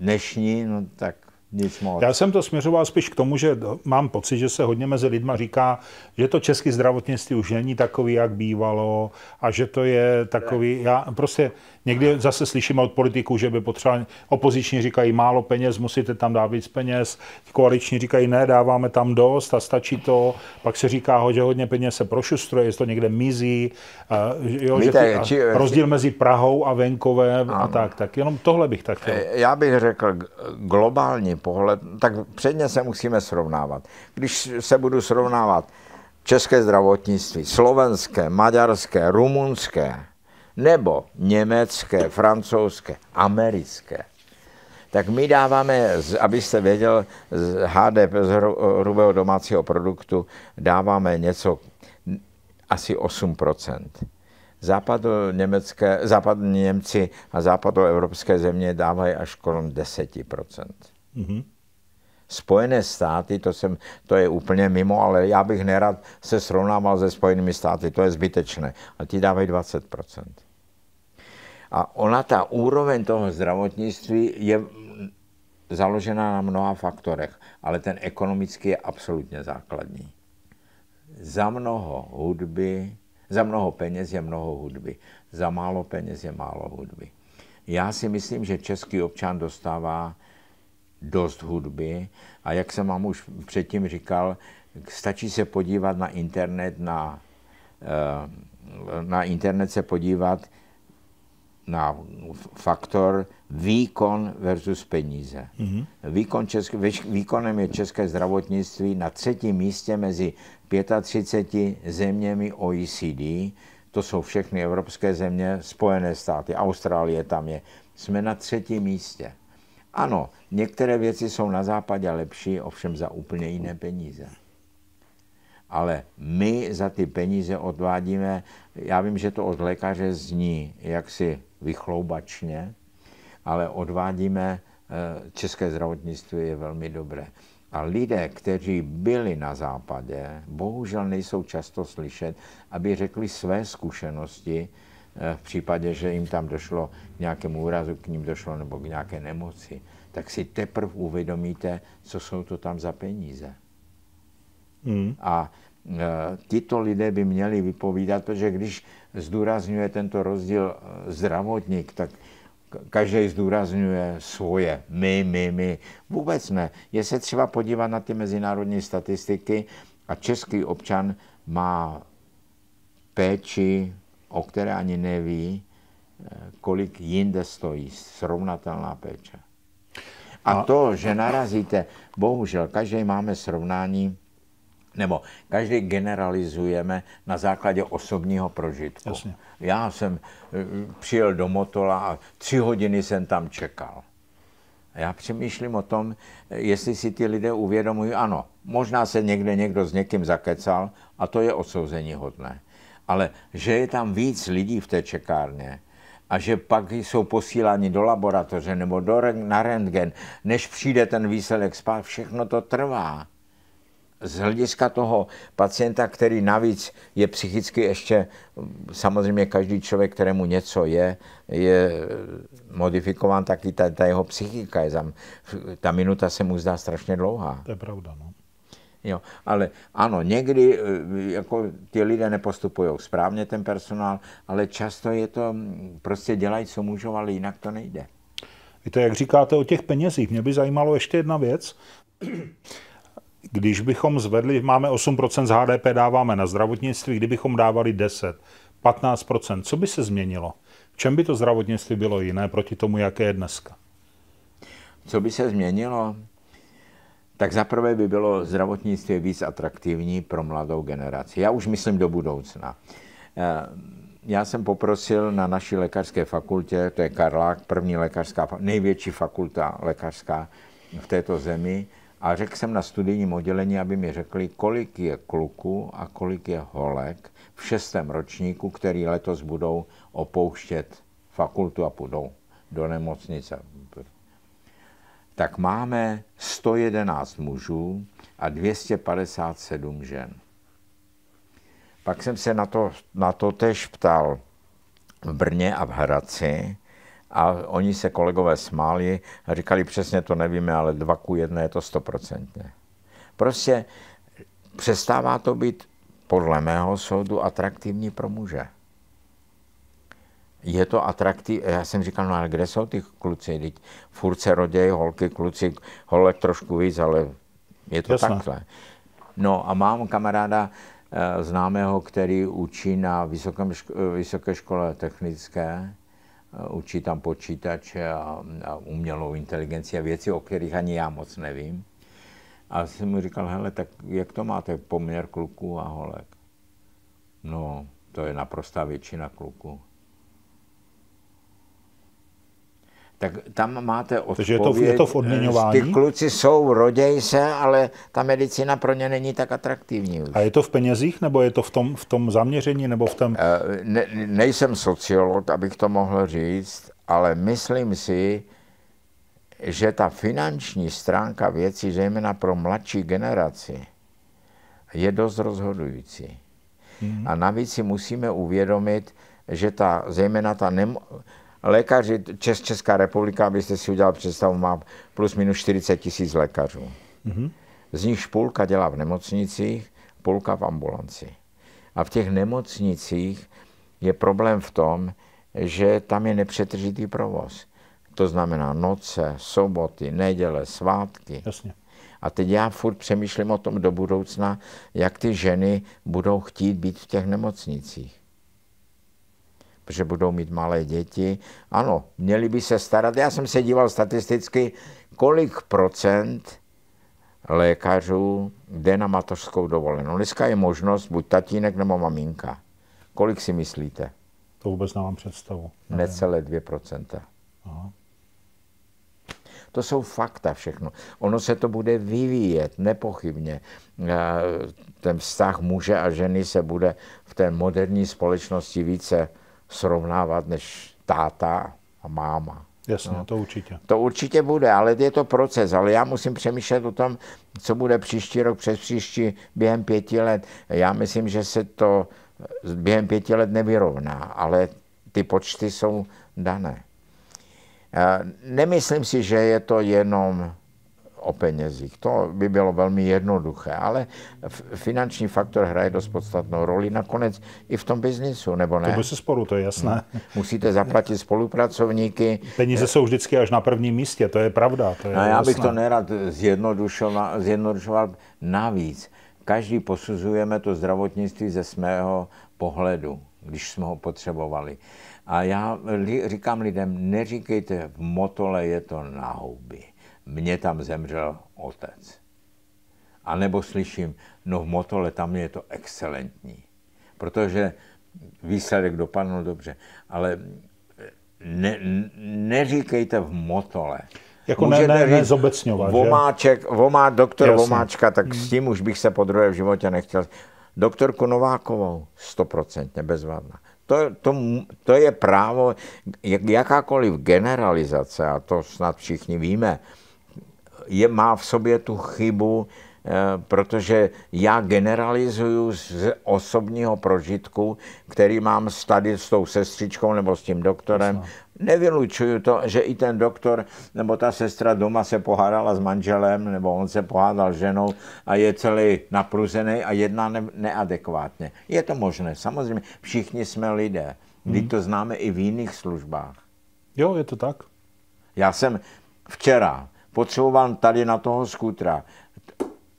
dnešní, no tak nic moc. Já jsem to směřoval spíš k tomu, že mám pocit, že se hodně mezi lidma říká, že to české zdravotnictví už není takový, jak bývalo a že to je takový, já prostě Někdy zase slyšíme od politiků, že by potřeba, opoziční říkají málo peněz, musíte tam dát víc peněz, koaliční říkají ne, dáváme tam dost a stačí to, pak se říká, že hodně peněz se prošustruje, jestli to někde mizí, jo, Víte, že ty, či, rozdíl mezi Prahou a venkovem ano. a tak, tak jenom tohle bych tak chtěl. Já bych řekl globální pohled, tak předně se musíme srovnávat. Když se budu srovnávat české zdravotnictví, slovenské, maďarské, rumunské, nebo německé, francouzské, americké, tak my dáváme, abyste věděl, z HDP, z hrubého domácího produktu, dáváme něco asi 8 Západo německé, západní Němci a západoevropské země dávají až kolem 10 mm-hmm. Spojené státy, to, jsem, to je úplně mimo, ale já bych nerad se srovnával se Spojenými státy, to je zbytečné. A ti dávají 20 A ona, ta úroveň toho zdravotnictví je založená na mnoha faktorech, ale ten ekonomický je absolutně základní. Za mnoho hudby, za mnoho peněz je mnoho hudby, za málo peněz je málo hudby. Já si myslím, že český občan dostává dost hudby a jak jsem vám už předtím říkal, stačí se podívat na internet, na, eh, na internet se podívat na faktor výkon versus peníze. Mm-hmm. Výkon česk, výkonem je české zdravotnictví na třetím místě mezi 35 zeměmi OECD. To jsou všechny evropské země, Spojené státy, Austrálie tam je. Jsme na třetím místě. Ano, některé věci jsou na západě lepší, ovšem za úplně jiné peníze. Ale my za ty peníze odvádíme, já vím, že to od lékaře zní jaksi vychloubačně, ale odvádíme, eh, české zdravotnictví je velmi dobré. A lidé, kteří byli na západě, bohužel nejsou často slyšet, aby řekli své zkušenosti, Eh, v případě, že jim tam došlo k nějakému úrazu, k ním došlo nebo k nějaké nemoci, tak si teprve uvědomíte, co jsou to tam za peníze. Mm. A e, eh, tyto lidé by měli vypovídat, protože když zdůrazňuje tento rozdíl eh, zdravotník, tak každý zdůrazňuje svoje, my, my, my. Vůbec ne. Je se třeba podívat na ty mezinárodní statistiky a český občan má péči o které ani neví, eh, kolik jinde stojí srovnatelná péče. A to, že narazíte, bohužel, každý máme srovnání, nebo každý generalizujeme na základě osobního prožitku. Jasně. Já jsem eh, přijel do Motola a tři hodiny jsem tam čekal. Já přemýšlím o tom, eh, jestli si ty lidé uvědomují, ano, možná se někde někdo s někým zakecal a to je odsouzení hodné ale že je tam víc lidí v té čekárně a že pak jsou posíláni do laboratoře nebo do, na rentgen, než přijde ten výsledek spát, všechno to trvá. Z hlediska toho pacienta, který navíc je psychicky ještě, samozřejmě každý člověk, kterému něco je, je modifikován, taky ta, ta jeho psychika je tam, ta minuta se mu zdá strašně dlouhá. To je pravda, no. Jo. Ale ano, někdy eh, jako ty lidé nepostupují správně, ten personál, ale často je to, mm, prostě dělají, co můžou, ale jinak to nejde. Víte, jak říkáte o těch penězích, mě by zajímalo ještě jedna věc. Když bychom zvedli, máme 8% z HDP, dáváme na zdravotnictví, kdybychom dávali 10, 15%, co by se změnilo? V čem by to zdravotnictví bylo jiné proti tomu, jaké je dneska? Co by se změnilo? tak zaprvé by bylo zdravotnictví víc atraktivní pro mladou generaci. Já už myslím do budoucna. Eh, já jsem poprosil na naší lékařské fakultě, to je Karlák, první lékařská, největší fakulta lékařská v této zemi, a řekl jsem na studijním oddělení, aby mi řekli, kolik je kluků a kolik je holek v šestém ročníku, který letos budou opouštět fakultu a půjdou do nemocnice tak máme 111 mužů a 257 žen. Pak jsem se na to, na to tež ptal v Brně a v Hradci a oni se kolegové smáli a říkali, přesně to nevíme, ale 2 ku 1 je to stoprocentně. Prostě přestává to být podle mého soudu atraktivní pro muže je to atraktivní. Já jsem říkal, no ale kde jsou ty kluci? Teď furt se rodějí holky, kluci, holek trošku víc, ale je to Jasné. takhle. No a mám kamaráda eh, známého, který učí na vysokém ško- vysoké škole technické, eh, učí tam počítače a, a umělou inteligenci a věci, o kterých ani já moc nevím. A jsem mu říkal, hele, tak jak to máte, poměr kluků a holek? No, to je naprostá většina kluků. tak tam máte odpověď. Takže je to, je to v odměňování? Eh, ty kluci jsou, roděj se, ale ta medicína pro ně není tak atraktivní. Už. A je to v penězích, nebo je to v tom, v tom zaměření, nebo v tom... Eh, ne, nejsem sociolog, abych to mohl říct, ale myslím si, že ta finanční stránka věcí, zejména pro mladší generaci, je dost rozhodující. Mm-hmm. A navíc si musíme uvědomit, že ta, zejména ta nemo- lékaři, Čes, Česká republika, abyste si udělal představu, má plus minus 40 tisíc lékařů. Mm-hmm. Z nich půlka dělá v nemocnicích, půlka v ambulanci. A v těch nemocnicích je problém v tom, že tam je nepřetržitý provoz. To znamená noce, soboty, neděle, svátky. Jasně. A teď já furt přemýšlím o tom do budoucna, jak ty ženy budou chtít být v těch nemocnicích protože budou mít malé děti. Ano, měli by se starat. Já jsem se díval statisticky, kolik procent lékařů jde na mateřskou dovolenou. Dneska je možnost buď tatínek nebo maminka. Kolik si myslíte? To vůbec nemám představu. Necelé 2%. procenta. To jsou fakta všechno. Ono se to bude vyvíjet, nepochybně. Eh, ten vztah muže a ženy se bude v té moderní společnosti více srovnávat než táta a máma. Jasně, no. to určitě. To určitě bude, ale je to proces. Ale já musím přemýšlet o tom, co bude příští rok, přes příští, během pěti let. Já myslím, že se to eh, během pěti let nevyrovná, ale ty počty jsou dané. Eh, nemyslím si, že je to jenom o penězích. To by bylo velmi jednoduché, ale finanční faktor hraje dost podstatnou roli nakonec i v tom biznisu, nebo ne? To by se sporu, to je jasné. Musíte zaplatit spolupracovníky. Peníze jsou vždycky až na prvním místě, to je pravda. To je no, já bych to nerad zjednodušoval, zjednodušoval navíc. Každý posuzujeme to zdravotnictví ze svého pohledu, když jsme ho potřebovali. A já říkám lidem, neříkejte, v motole je to na houby mně tam zemřel otec. A nebo slyším, no v Motole tam je to excelentní, protože výsledek dopadl dobře, ale ne, neříkejte v Motole. Jako Můžete ne, ne, ne zobecňovat. Vomáček, vomá, doktor Jasný. Vomáčka, tak hmm. s tím už bych se po druhé v životě nechtěl. Doktorku Novákovou, stoprocentně bezvadná. To, to, to je právo, jakákoliv generalizace, a to snad všichni víme, je, má v sobě tu chybu, eh, protože já generalizuju z osobního prožitku, který mám s tady s tou sestřičkou nebo s tím doktorem. Nevylučuju to, že i ten doktor nebo ta sestra doma se pohádala s manželem nebo on se pohádal ženou a je celý napruzený a jedná ne- neadekvátně. Je to možné, samozřejmě. Všichni jsme lidé. Hmm. to známe i v jiných službách. Jo, je to tak. Já jsem včera potřeboval tady na toho skutra.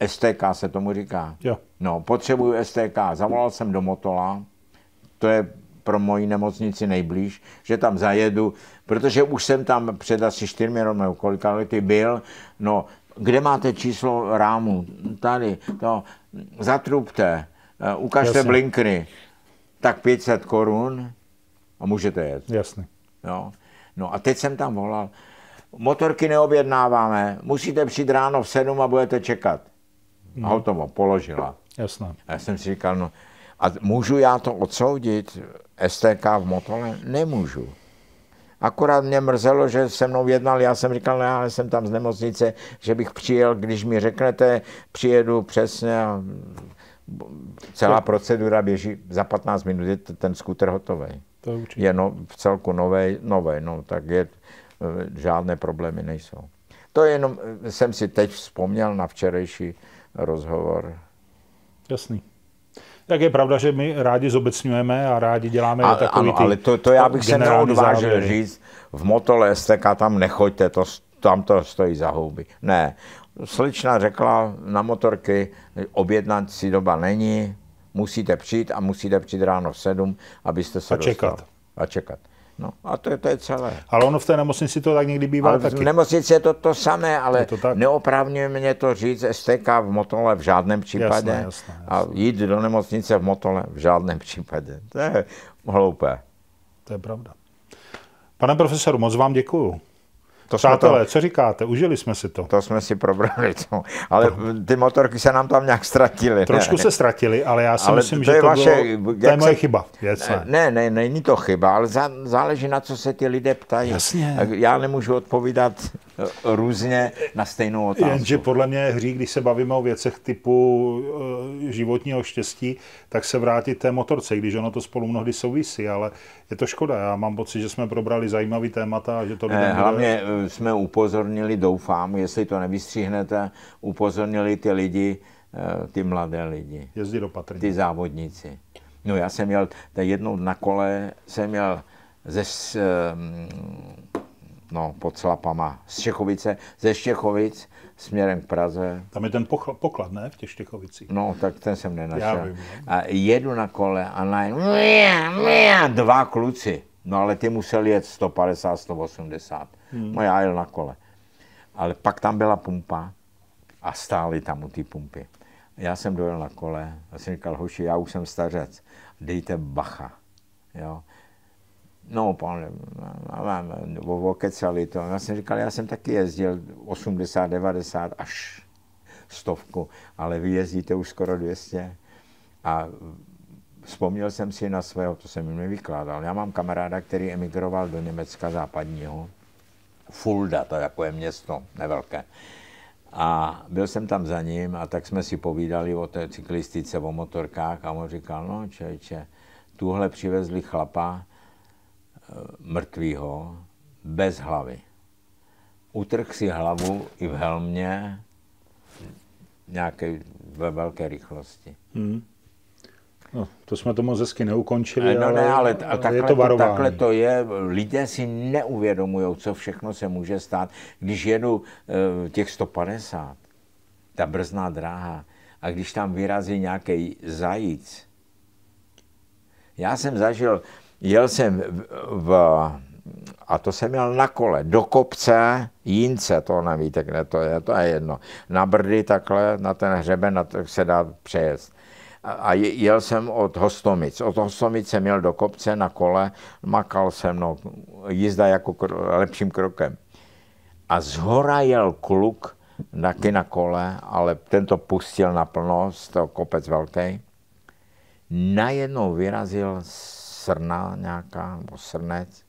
STK se tomu říká. Jo. No, potřebuju STK. Zavolal jsem do Motola, to je pro moji nemocnici nejblíž, že tam zajedu, protože už jsem tam před asi čtyřmi roky, kolika lety byl, no, kde máte číslo rámu? Tady, to, zatrubte, eh, ukažte Jasně. blinkry, tak 500 korun a můžete jet. Jasně. No. no a teď jsem tam volal, motorky neobjednáváme, musíte přijít ráno v 7 a budete čekat. Hmm. A hotovo, položila. Jasné. A já jsem si říkal, no, a můžu já to odsoudit, STK v Motole? Nemůžu. Akorát mě mrzelo, že se mnou jednal, já jsem říkal, ne, já jsem tam z nemocnice, že bych přijel, když mi řeknete, přijedu přesně a celá to... procedura běží za 15 minut, je ten skuter hotový. To je určitě. Je no, v celku nový, nový, no tak je Eh, žádné problémy nejsou. To jenom eh, jsem si teď vzpomněl na včerejší rozhovor. Jasný. Tak je pravda, že my rádi zobecňujeme a rádi děláme a, takový ano, ty ale to, to já bych se neodvážil závěry. říct, v Motole STK tam nechoďte, to, tam to stojí za houby. Ne, slečna řekla na motorky, objednat si doba není, musíte přijít a musíte přijít ráno v 7, abyste se a dostal. čekat. A čekat. No, a to, to je celé. Ale ono v té nemocnici to tak někdy bývá ale taky. V nemocnici je to to samé, ale to tak. neoprávňuje mě to říct STK v Motole v žádném případě. Jasné, jasné, jasné. A jít do nemocnice v Motole v žádném případě. To je hloupé. To je pravda. Pane profesoru, moc vám děkuju. To Přátelé, to, co říkáte? Užili jsme si to. To jsme si probrali, to. ale ty motorky se nám tam nějak ztratily. Trošku ne? se ztratily, ale já si ale myslím, to že je to, vaše, bylo, to je moje se, chyba. Věcné. Ne, ne, není to chyba, ale záleží na co se ty lidé ptají. Jasně. Já nemůžu odpovídat různě na stejnou otázku. Jenže podle mě je hří, když se bavíme o věcech typu eh, životního štěstí, tak se vrátit té motorce, když ono to spolu mnohdy souvisí, ale je to škoda. Já mám pocit, že jsme probrali zajímavý témata že to lidem eh, Hlavně bude... Eh, jsme upozornili, doufám, jestli to nevystříhnete, upozornili ty lidi, ty mladé lidi. Jezdí do patrně. Ty závodníci. No já jsem měl, jednou na kole jsem měl ze, no, pod Slapama, z Čechovice, ze Štěchovic směrem k Praze. Tam je ten poklad, ne, v těch Štěchovicích? No, tak ten jsem nenašel. Já vím. No. A jedu na kole a najednou dva kluci. No ale ty museli jet 150, 180. Hmm. No já jel na kole. Ale pak tam byla pumpa a stáli tam u té pumpy. Já jsem dojel na kole a jsem říkal, hoši, já už jsem stařec, dejte bacha. Jo? No, pane, okecali to. Já jsem říkal, já jsem taky jezdil 80, 90 až stovku, ale vy jezdíte už skoro 200. A vzpomněl jsem si na svého, to jsem jim nevykládal. Já mám kamaráda, který emigroval do Německa západního, Fulda, to je jako je město, nevelké. A byl jsem tam za ním a tak jsme si povídali o té cyklistice, o motorkách a on říkal, no čeče, tuhle přivezli chlapa, mrtvýho bez hlavy. Utrh si hlavu i v helmě nějaké ve velké rychlosti. Hmm. No, to jsme to moc hezky neukončili, eh, no, ale, ne, ale, ale takhle, je to varování. Takhle to je. Lidé si neuvědomují, co všechno se může stát. Když jedu e, těch 150, ta brzná dráha, a když tam vyrazí nějaký zajíc. Já jsem zažil jel jsem v, a to jsem měl na kole, do kopce, jince, to nevíte, kde to je, to je jedno. Na brdy takhle, na ten hřeben, na to se dá přejezd. A jel jsem od Hostomic. Od Hostomic jsem měl do kopce na kole, makal jsem, no, jízda jako kro, lepším krokem. A z hora jel kluk, taky na kole, ale tento pustil naplno, to kopec velký. Najednou vyrazil srna nějaká, nebo srnec,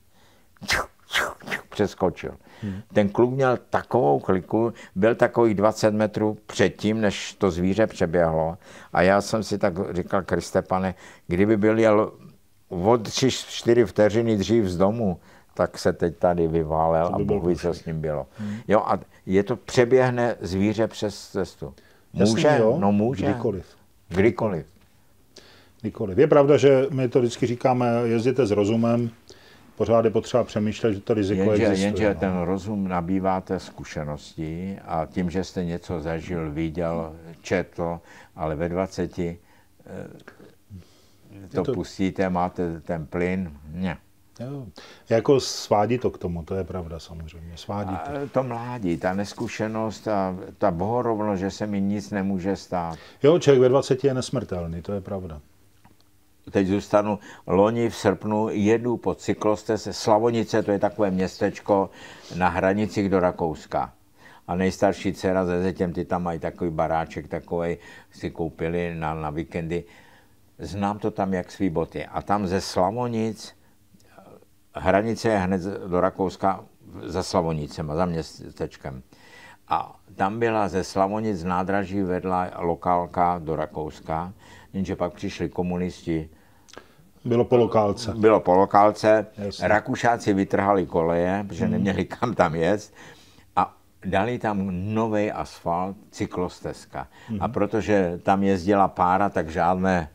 přeskočil. Hmm. Ten kluk měl takovou kliku, byl takových 20 metrů předtím, než to zvíře přeběhlo. A já jsem si tak říkal, Kriste pane, kdyby byl jel o 3-4 vteřiny dřív z domu, tak se teď tady vyválel by a Bůh ví, co s ním bylo. Hmm. Jo, a je to přeběhne zvíře přes cestu. Může? Jasně, jo, no může. Kdykoliv. Kdykoliv. Nikoliv. Je pravda, že my to vždycky říkáme, jezděte s rozumem, pořád je potřeba přemýšlet, že to riziko jenže, existuje. Jenže no. ten rozum nabýváte zkušenosti a tím, že jste něco zažil, viděl, četl, ale ve 20 eh, to, to pustíte, máte ten plyn. Ne. Jo. Jako svádí to k tomu, to je pravda samozřejmě, svádí to. A eh, to mládí, ta neskušenost, ta, ta bohorovnost, že se mi nic nemůže stát. Jo, člověk ve 20 je nesmrtelný, to je pravda teď zůstanu, loni v srpnu jedu po cyklosteze Slavonice, to je takové městečko na hranicích do Rakouska. A nejstarší dcera se zetěm, ty tam mají takový baráček takový, si koupili na, na víkendy. Znám to tam jak svý boty. A tam ze Slavonic, hranice je hned do Rakouska za Slavonicem a za městečkem. A tam byla ze Slavonic nádraží vedla lokálka do Rakouska, jenže pak přišli komunisti bylo po lokálce. Bylo po lokálce. Jasně. Rakušáci vytrhali koleje, protože hmm. neměli kam tam jet a dali tam nový asfalt, cyklostezka. Hmm. A protože tam jezdila pára, tak žádné,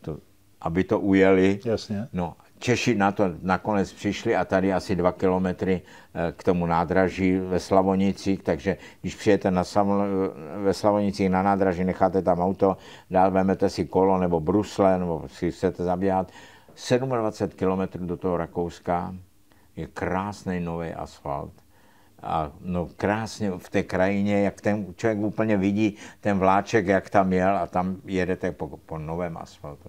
to, aby to ujeli. Jasně. No, Češi na to nakonec přišli a tady asi dva kilometry eh, k tomu nádraží ve Slavonicích, takže když přijete na Sam, eh, ve Slavonicích na nádraží, necháte tam auto, dál vemete si kolo nebo brusle, nebo si chcete zabíhat, 27 kilometrů do toho Rakouska je krásný nový asfalt. A no krásně v té krajině, jak ten člověk úplně vidí ten vláček, jak tam jel a tam jedete po, po novém asfaltu.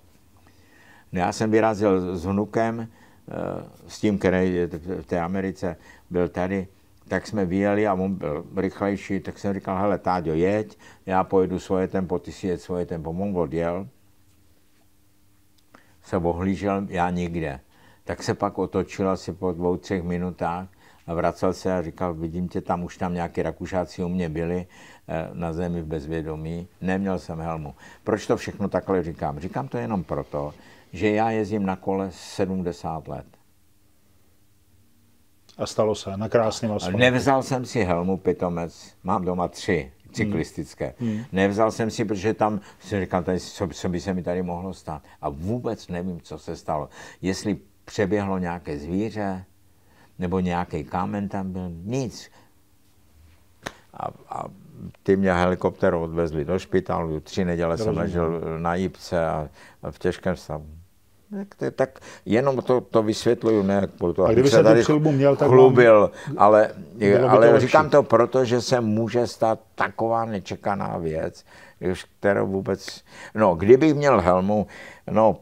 No, já jsem vyrazil s vnukem, eh, s tím, který v té Americe byl tady, tak jsme vyjeli a on byl rychlejší, tak jsem říkal, hele, Táďo, jeď, já pojedu svoje tempo, ty si jeď svoje tempo. On odjel, se ohlížel, já nikde. Tak se pak otočil asi po dvou, třech minutách a vracel se a říkal, vidím tě tam, už tam nějaké rakušáci u mě byli eh, na zemi v bezvědomí, neměl jsem helmu. Proč to všechno takhle říkám? Říkám to jenom proto, že já jezdím na kole 70 let. A stalo se na krásném asfaltu. Nevzal jsem si helmu pitomec, mám doma tři cyklistické. Hmm. hmm. Nevzal jsem si, protože tam jsem říkal, tady, co, co by se mi tady mohlo stát. A vůbec nevím, co se stalo. Jestli přeběhlo nějaké zvíře, nebo nějaký kámen tam byl, nic. A, a ty mě helikopterou odvezli do špitalu, tři neděle Rozumím. jsem ležel na jípce a, a v těžkém stavu. Tak, tak jenom to, to vysvětluju, ne proto, a kdyby se tady přilbu měl, tak chlubil, mám, ale, ale to říkám lepší. to proto, že se může stát taková nečekaná věc, kterou vůbec... No, kdybych měl helmu, no,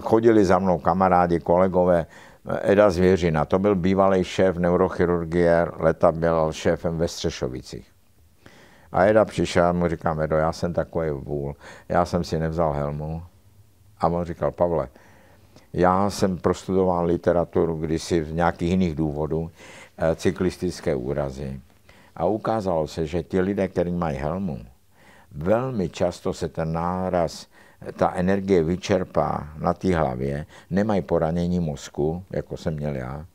chodili za mnou kamarádi, kolegové, Eda Zvěřina, to byl bývalý šéf neurochirurgie, leta byl šéfem ve Střešovicích. A Eda přišel a mu říkám, Edo, já jsem takový vůl, já jsem si nevzal helmu. A on říkal, Pavle, já jsem prostudoval literaturu kdysi v nějakých jiných důvodů, eh, cyklistické úrazy. A ukázalo se, že ti lidé, kteří mají helmu, velmi často se ten náraz, ta energie vyčerpá na té hlavě, nemají poranění mozku, jako jsem měl já,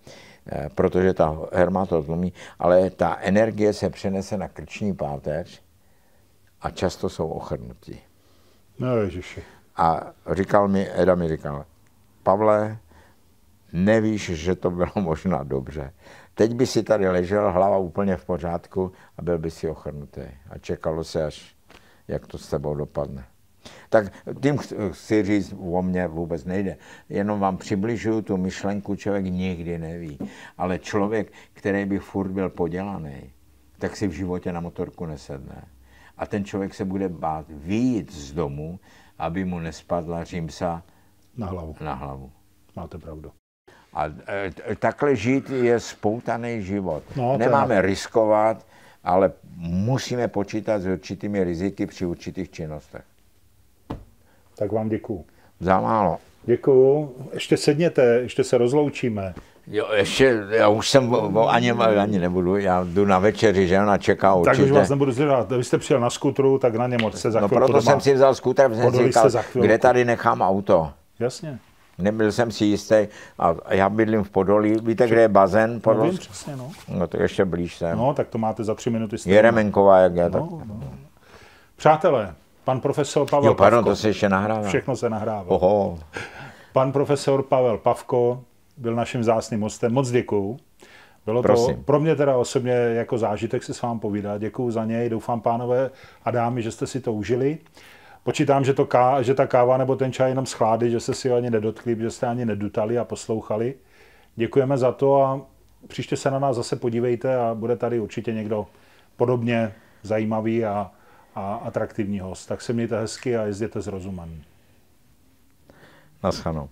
eh, protože ta herma to zlomí, ale ta energie se přenese na krční páteř a často jsou ochrnutí. No ježiši. A říkal mi, Eda mi říkal, Pavle, nevíš, že to bylo možná dobře. Teď by si tady ležel, hlava úplně v pořádku a byl by si ochrnutý. A čekalo se, až jak to s tebou dopadne. Tak tím chci říct, o mě vůbec nejde. Jenom vám přibližuju tu myšlenku, člověk nikdy neví. Ale člověk, který by furt byl podělaný, tak si v životě na motorku nesedne. A ten člověk se bude bát výjít z domu, aby mu nespadla římsa na hlavu. Na hlavu. Máte pravdu. A e, takhle žít je spoutaný život. No, Nemáme je... riskovat, ale musíme počítat s určitými riziky při určitých činnostech. Tak vám děkuju. Za málo. Děkuju. Ještě sedněte, ještě se rozloučíme. Jo, ještě, já už jsem o, ani, ani nebudu, já jdu na večeři, že ona čeká určitě. Tak už vás nebudu zvědat, vy jste přijel na skutru, tak na něm se za No proto doma. jsem si vzal skutr, jsem říkal, kde tady nechám auto. Jasně. Nebyl jsem si jistý a já bydlím v Podolí. Víte, Či... kde je bazén? Podolsk? No, vím, přesně, no. no to ještě blíž jsem. No, tak to máte za tři minuty. Stejně. Jeremenková, jak já. No, tak... no. Přátelé, pan profesor Pavel Jo, pardon, Pavko, to se ještě nahrává. Všechno se nahrává. Oho. Pan profesor Pavel Pavko byl naším zásným hostem. Moc děkuju. Bylo Prosím. to pro mě teda osobně jako zážitek se s vám povídat. Děkuju za něj, doufám pánové a dámy, že jste si to užili. Počítám, že, to ká, že ta káva nebo ten čaj jenom schlády, že se si ani nedotkli, že jste ani nedutali a poslouchali. Děkujeme za to a příště se na nás zase podívejte a bude tady určitě někdo podobně zajímavý a, a atraktivní host. Tak se mějte hezky a jezděte s rozumem. Naschanou.